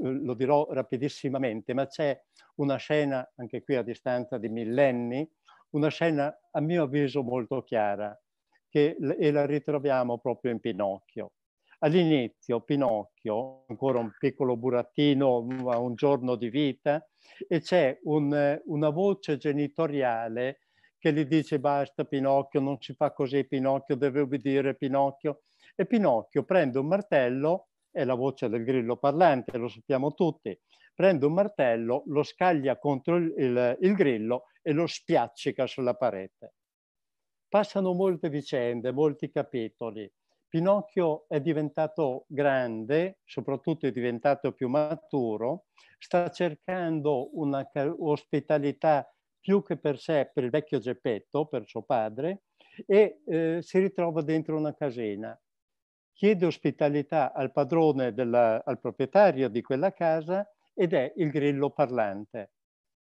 Lo dirò rapidissimamente, ma c'è una scena, anche qui a distanza di millenni, una scena a mio avviso molto chiara, che, e la ritroviamo proprio in Pinocchio. All'inizio Pinocchio, ancora un piccolo burattino a un giorno di vita, e c'è un, una voce genitoriale che gli dice basta Pinocchio, non si fa così Pinocchio, deve obbedire Pinocchio. E Pinocchio prende un martello, è la voce del grillo parlante, lo sappiamo tutti, prende un martello, lo scaglia contro il, il, il grillo e lo spiaccica sulla parete. Passano molte vicende, molti capitoli. Pinocchio è diventato grande, soprattutto è diventato più maturo, sta cercando una ospitalità più che per sé, per il vecchio Geppetto, per suo padre, e eh, si ritrova dentro una casena. Chiede ospitalità al padrone, della, al proprietario di quella casa ed è il grillo parlante,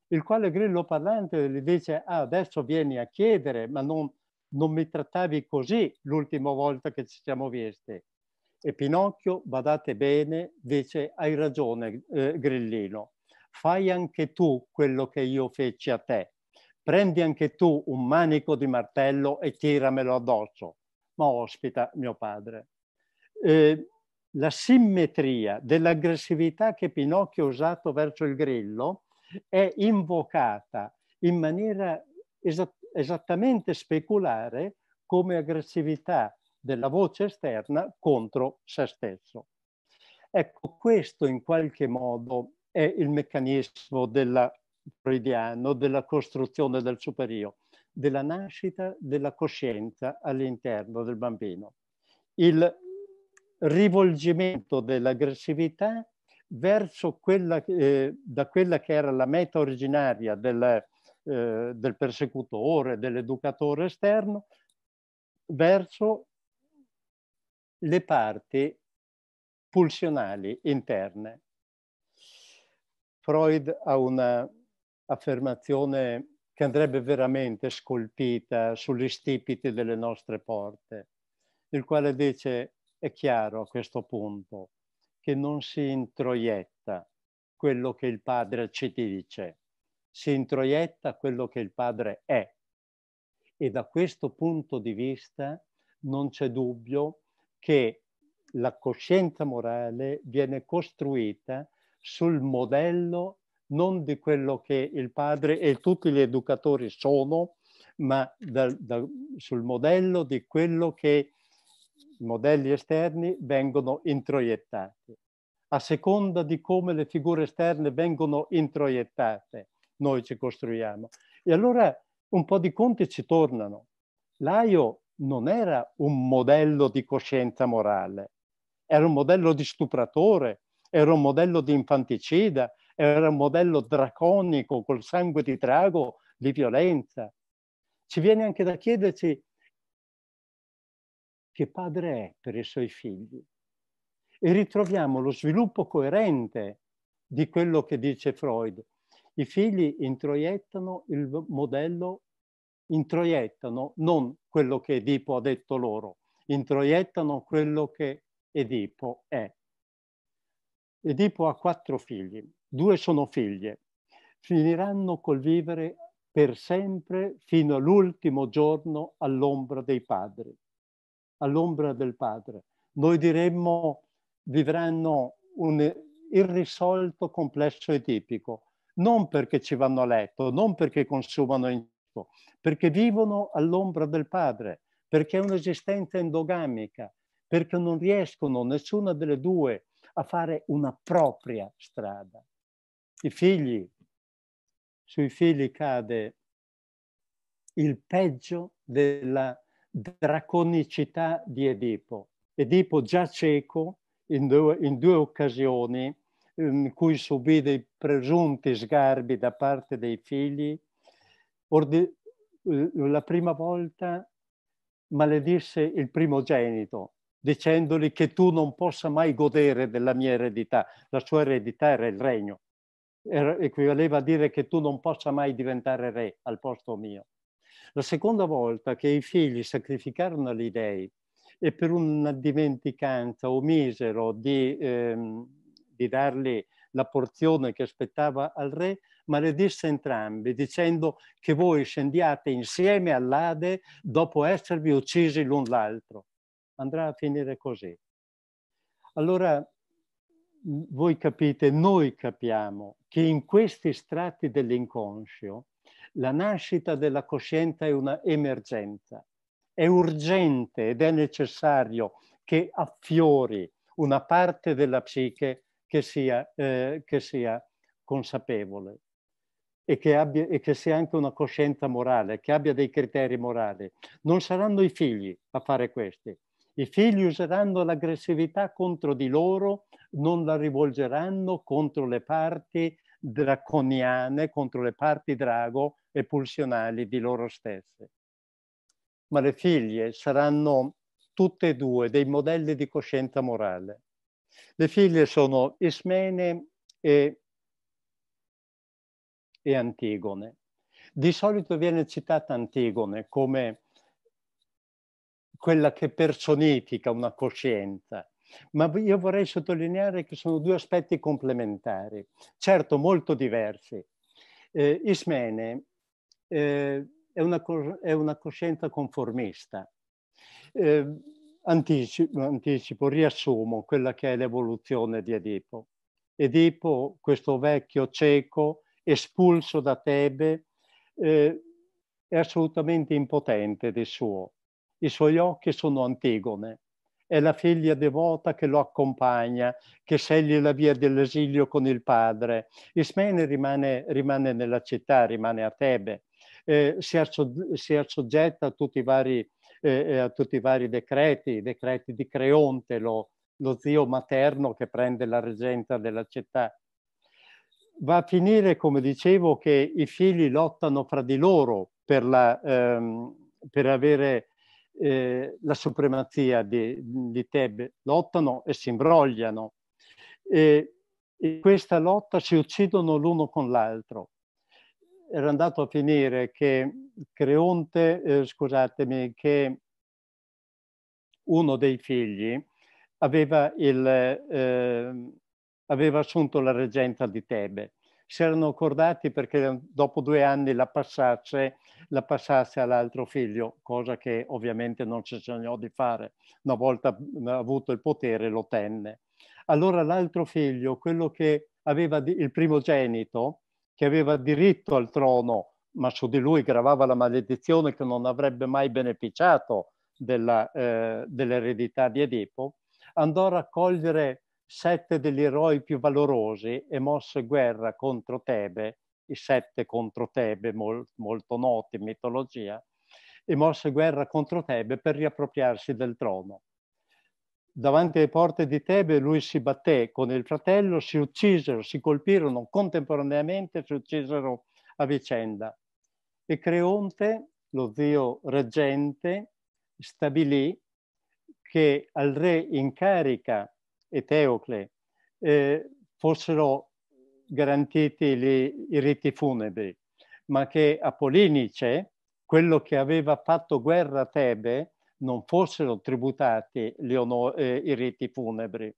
il quale grillo parlante gli dice ah, adesso vieni a chiedere, ma non, non mi trattavi così l'ultima volta che ci siamo visti. E Pinocchio, badate bene, dice hai ragione eh, grillino, fai anche tu quello che io feci a te. Prendi anche tu un manico di martello e tiramelo addosso. Ma ospita mio padre. Eh, la simmetria dell'aggressività che Pinocchio ha usato verso il grillo è invocata in maniera esatt esattamente speculare come aggressività della voce esterna contro se stesso. Ecco, questo in qualche modo è il meccanismo della freudiano, della costruzione del superio, della nascita della coscienza all'interno del bambino. Il rivolgimento dell'aggressività verso quella, eh, da quella che era la meta originaria del, eh, del persecutore, dell'educatore esterno, verso le parti pulsionali interne Freud ha un'affermazione che andrebbe veramente scolpita sugli stipiti delle nostre porte, il quale dice, è chiaro a questo punto, che non si introietta quello che il padre ci dice, si introietta quello che il padre è. E da questo punto di vista non c'è dubbio che la coscienza morale viene costruita sul modello non di quello che il padre e tutti gli educatori sono, ma da, da, sul modello di quello che i modelli esterni vengono introiettati. A seconda di come le figure esterne vengono introiettate, noi ci costruiamo. E allora un po' di conti ci tornano. Laio non era un modello di coscienza morale, era un modello di stupratore, era un modello di infanticida, era un modello draconico col sangue di drago di violenza. Ci viene anche da chiederci che padre è per i suoi figli e ritroviamo lo sviluppo coerente di quello che dice Freud. I figli introiettano il modello, introiettano non quello che Edipo ha detto loro, introiettano quello che Edipo è. Edipo ha quattro figli, due sono figlie, finiranno col vivere per sempre fino all'ultimo giorno all'ombra dei padri, all'ombra del padre. Noi diremmo vivranno un irrisolto complesso etipico, non perché ci vanno a letto, non perché consumano in perché vivono all'ombra del padre, perché è un'esistenza endogamica, perché non riescono nessuna delle due a fare una propria strada. I figli, sui figli cade il peggio della draconicità di Edipo. Edipo già cieco in due, in due occasioni in cui subì dei presunti sgarbi da parte dei figli, la prima volta maledisse il primogenito, dicendogli che tu non possa mai godere della mia eredità. La sua eredità era il regno, era, equivaleva a dire che tu non possa mai diventare re al posto mio. La seconda volta che i figli sacrificarono agli dei e per una dimenticanza omisero di, ehm, di dargli la porzione che aspettava al re, maledisse entrambi, dicendo che voi scendiate insieme all'Ade dopo esservi uccisi l'un l'altro andrà a finire così. Allora voi capite, noi capiamo che in questi strati dell'inconscio la nascita della coscienza è una emergenza. È urgente ed è necessario che affiori una parte della psiche che sia, eh, che sia consapevole e che, abbia, e che sia anche una coscienza morale, che abbia dei criteri morali. Non saranno i figli a fare questi, i figli useranno l'aggressività contro di loro, non la rivolgeranno contro le parti draconiane, contro le parti drago e pulsionali di loro stesse. Ma le figlie saranno tutte e due dei modelli di coscienza morale. Le figlie sono Ismene e, e Antigone. Di solito viene citata Antigone come quella che personifica una coscienza. Ma io vorrei sottolineare che sono due aspetti complementari, certo molto diversi. Eh, Ismene eh, è, una è, una coscienza conformista. Eh, anticipo, anticipo, riassumo quella che è l'evoluzione di Edipo. Edipo, questo vecchio cieco, espulso da Tebe, eh, è assolutamente impotente di suo i suoi occhi sono Antigone, è la figlia devota che lo accompagna, che sceglie la via dell'esilio con il padre. Ismene rimane, rimane nella città, rimane a Tebe, eh, si, assog- si, assoggetta a tutti i vari, eh, eh, a tutti i vari decreti, i decreti di Creonte, lo, lo zio materno che prende la reggenza della città. Va a finire, come dicevo, che i figli lottano fra di loro per, la, ehm, per avere eh, la supremazia di, di Tebe, lottano e si imbrogliano. E in questa lotta si uccidono l'uno con l'altro. Era andato a finire che Creonte, eh, scusatemi, che uno dei figli aveva, il, eh, aveva assunto la reggenza di Tebe si erano accordati perché ehm, dopo due anni la passasse, la passasse all'altro figlio, cosa che ovviamente non si sognò di fare. Una volta avuto il potere lo tenne. Allora l'altro figlio, quello che aveva il primogenito, che aveva diritto al trono, ma su di lui gravava la maledizione che non avrebbe mai beneficiato eh, dell'eredità eh, dell di Edipo, andò a raccogliere sette degli eroi più valorosi e mosse guerra contro Tebe, i sette contro Tebe, mol, molto noti in mitologia, e mosse guerra contro Tebe per riappropriarsi del trono. Davanti alle porte di Tebe lui si batté con il fratello, si uccisero, si colpirono contemporaneamente, si uccisero a vicenda. E Creonte, lo zio reggente, stabilì che al re in carica e Teocle eh, fossero garantiti le, i riti funebri, ma che a Polinice, quello che aveva fatto guerra a Tebe, non fossero tributati eh, i riti funebri.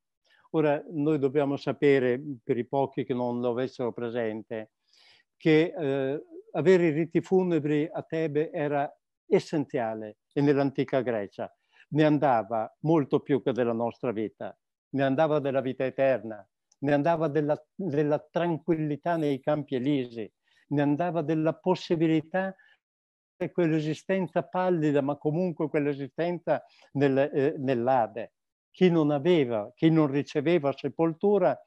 Ora, noi dobbiamo sapere, per i pochi che non lo avessero presente, che eh, avere i riti funebri a Tebe era essenziale e nell'antica Grecia ne andava molto più che della nostra vita ne andava della vita eterna, ne andava della, della tranquillità nei campi elisi, ne andava della possibilità di quell'esistenza pallida, ma comunque quell'esistenza nel, eh, nell'Ade. Chi non aveva, chi non riceveva sepoltura,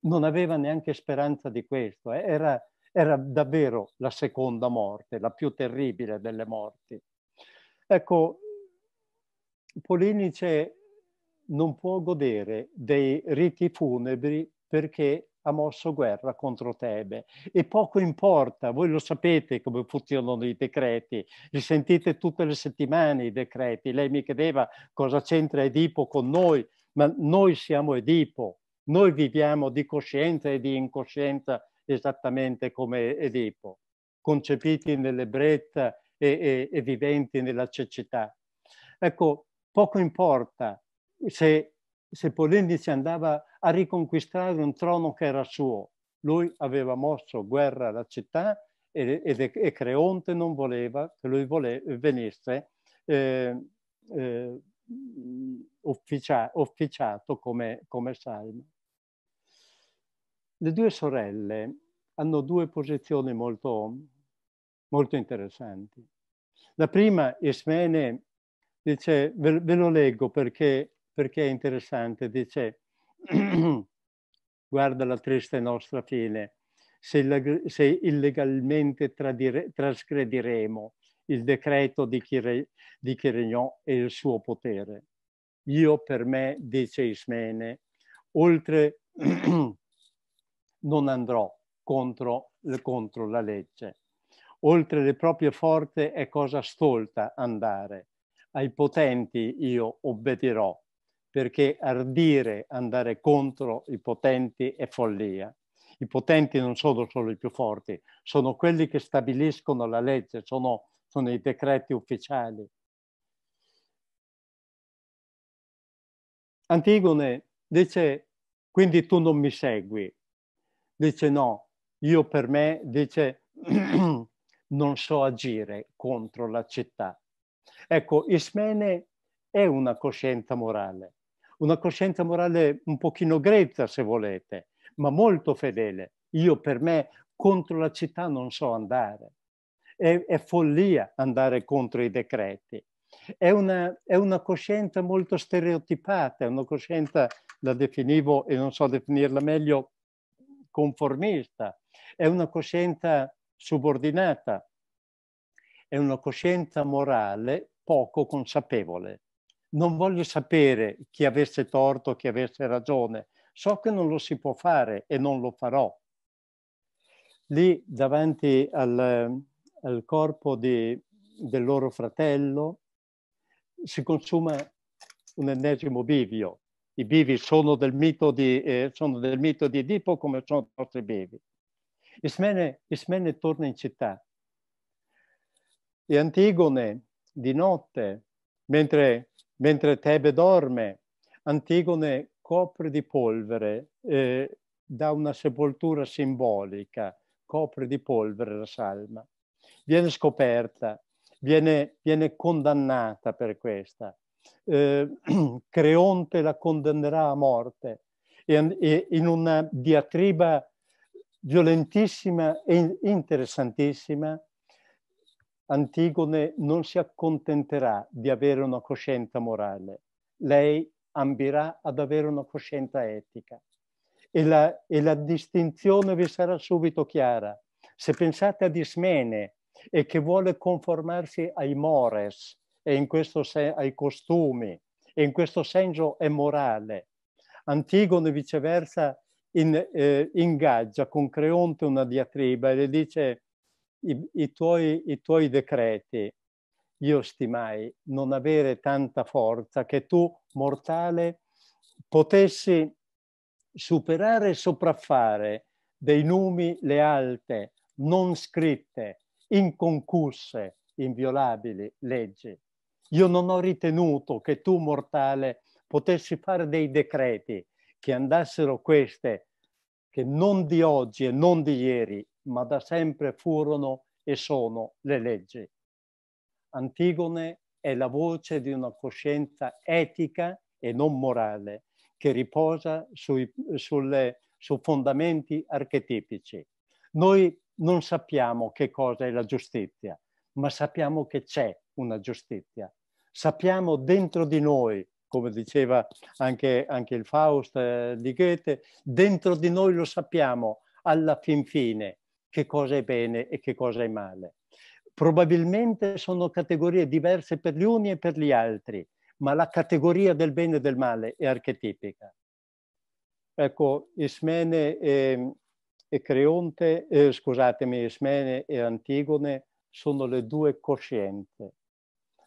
non aveva neanche speranza di questo. Eh. Era, era davvero la seconda morte, la più terribile delle morti. Ecco, Polinice non può godere dei riti funebri perché ha mosso guerra contro Tebe e poco importa, voi lo sapete come funzionano i decreti, li sentite tutte le settimane i decreti, lei mi chiedeva cosa c'entra Edipo con noi, ma noi siamo Edipo, noi viviamo di coscienza e di incoscienza esattamente come Edipo, concepiti nell'ebbrezza e, e, e viventi nella cecità. Ecco, poco importa se, se Polendis andava a riconquistare un trono che era suo, lui aveva mosso guerra alla città e, e, e Creonte non voleva che lui vole, venisse eh, eh, officia, officiato come, come salmo. Le due sorelle hanno due posizioni molto, molto interessanti. La prima, Ismene, dice, ve, ve lo leggo perché perché è interessante, dice guarda la triste nostra fine, se, se illegalmente trasgrediremo il decreto di chi, re, di chi regnò e il suo potere. Io per me, dice Ismene, oltre non andrò contro, contro la legge. Oltre le proprie forze è cosa stolta andare. Ai potenti io obbedirò perché ardire andare contro i potenti è follia. I potenti non sono solo i più forti, sono quelli che stabiliscono la legge, sono, sono i decreti ufficiali. Antigone dice, quindi tu non mi segui. Dice no, io per me, dice, non so agire contro la città. Ecco, Ismene è una coscienza morale una coscienza morale un pochino grezza, se volete, ma molto fedele. Io per me contro la città non so andare. È, è follia andare contro i decreti. È una, è una coscienza molto stereotipata, è una coscienza, la definivo e non so definirla meglio, conformista, è una coscienza subordinata, è una coscienza morale poco consapevole non voglio sapere chi avesse torto, chi avesse ragione, so che non lo si può fare e non lo farò. Lì davanti al, al corpo di, del loro fratello si consuma un ennesimo bivio. I bivi sono del mito di, eh, sono del mito di Edipo come sono i nostri bivi. Ismene, Ismene torna in città e Antigone di notte, mentre Mentre Tebe dorme, Antigone copre di polvere, eh, dà una sepoltura simbolica, copre di polvere la salma. Viene scoperta, viene, viene condannata per questa. Eh, Creonte la condannerà a morte e, e in una diatriba violentissima e interessantissima Antigone non si accontenterà di avere una coscienza morale, lei ambirà ad avere una coscienza etica. E la, e la distinzione vi sarà subito chiara. Se pensate ad Ismene e che vuole conformarsi ai mores e in questo sen- ai costumi, e in questo senso è morale. Antigone viceversa in, eh, ingaggia con Creonte una diatriba e le dice i, i, tuoi, i tuoi decreti, io stimai non avere tanta forza che tu, mortale, potessi superare e sopraffare dei numi le alte, non scritte, inconcusse, inviolabili leggi. Io non ho ritenuto che tu, mortale, potessi fare dei decreti che andassero queste, che non di oggi e non di ieri, ma da sempre furono e sono le leggi. Antigone è la voce di una coscienza etica e non morale che riposa sui, sulle, su fondamenti archetipici. Noi non sappiamo che cosa è la giustizia, ma sappiamo che c'è una giustizia. Sappiamo dentro di noi, come diceva anche, anche il Faust eh, di Goethe, dentro di noi lo sappiamo alla fin fine che cosa è bene e che cosa è male. Probabilmente sono categorie diverse per gli uni e per gli altri, ma la categoria del bene e del male è archetipica. Ecco, Ismene e, e Creonte, eh, scusatemi, Ismene e Antigone sono le due coscienze,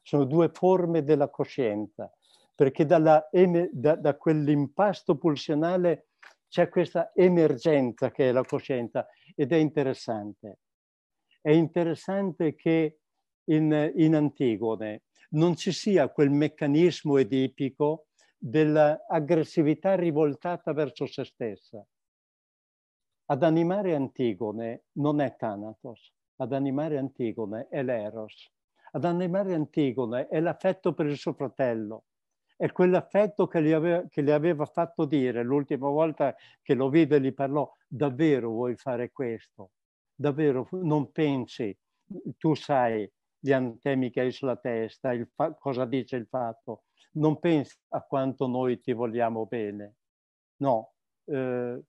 sono due forme della coscienza, perché dalla, da, da quell'impasto pulsionale c'è questa emergenza che è la coscienza ed è interessante. È interessante che in, in Antigone non ci sia quel meccanismo edipico dell'aggressività rivoltata verso se stessa. Ad animare Antigone non è Thanatos, ad animare Antigone è l'Eros, ad animare Antigone è l'affetto per il suo fratello, e quell'affetto che, che le aveva fatto dire l'ultima volta che lo vide e gli parlò, davvero vuoi fare questo? Davvero non pensi, tu sai gli antemi che hai sulla testa, cosa dice il fatto, non pensi a quanto noi ti vogliamo bene. No, eh,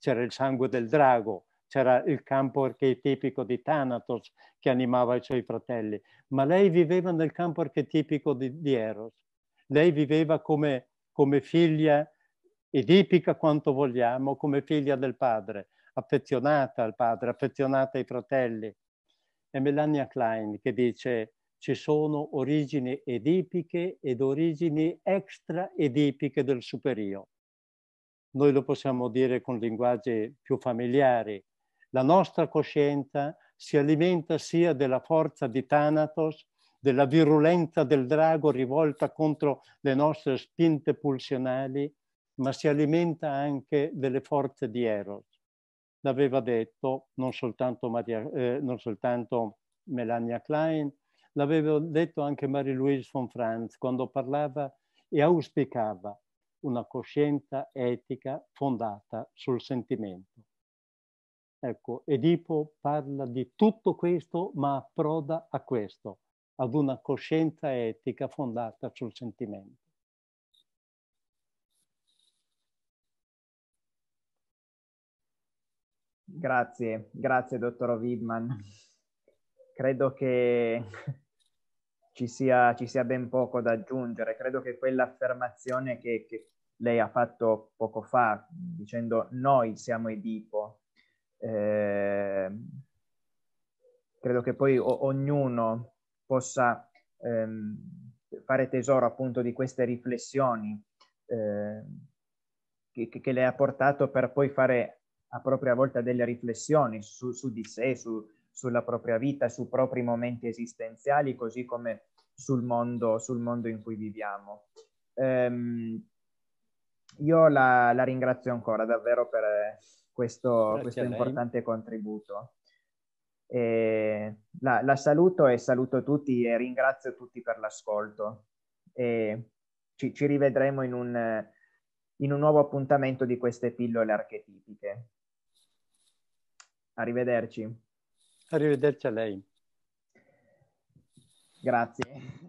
c'era il sangue del drago, c'era il campo archetipico di Thanatos che animava i suoi fratelli, ma lei viveva nel campo archetipico di, di Eros lei viveva come, come figlia edipica quanto vogliamo, come figlia del padre, affezionata al padre, affezionata ai fratelli. È Melania Klein che dice ci sono origini edipiche ed origini extra-edipiche del superio. Noi lo possiamo dire con linguaggi più familiari. La nostra coscienza si alimenta sia della forza di Thanatos della virulenza del drago rivolta contro le nostre spinte pulsionali, ma si alimenta anche delle forze di Eros. L'aveva detto non soltanto, Maria, eh, non soltanto Melania Klein, l'aveva detto anche Marie-Louise von Franz quando parlava e auspicava una coscienza etica fondata sul sentimento. Ecco, Edipo parla di tutto questo, ma approda a questo ad una coscienza etica fondata sul sentimento. Grazie, grazie dottor Widman. Credo che ci sia, ci sia, ben poco da aggiungere. Credo che quell'affermazione che, che lei ha fatto poco fa, dicendo noi siamo Edipo, eh, credo che poi o- ognuno possa ehm, fare tesoro appunto di queste riflessioni eh, che, che, le ha portato per poi fare a propria volta delle riflessioni su, su di sé, su, sulla propria vita, sui propri momenti esistenziali, così come sul mondo, sul mondo in cui viviamo. Ehm, io la, la, ringrazio ancora davvero per questo, questo importante contributo. Eh, la, la, saluto e saluto tutti e ringrazio tutti per l'ascolto. E ci, ci rivedremo in un, in un nuovo appuntamento di queste pillole archetipiche. Arrivederci. Arrivederci a lei. Grazie.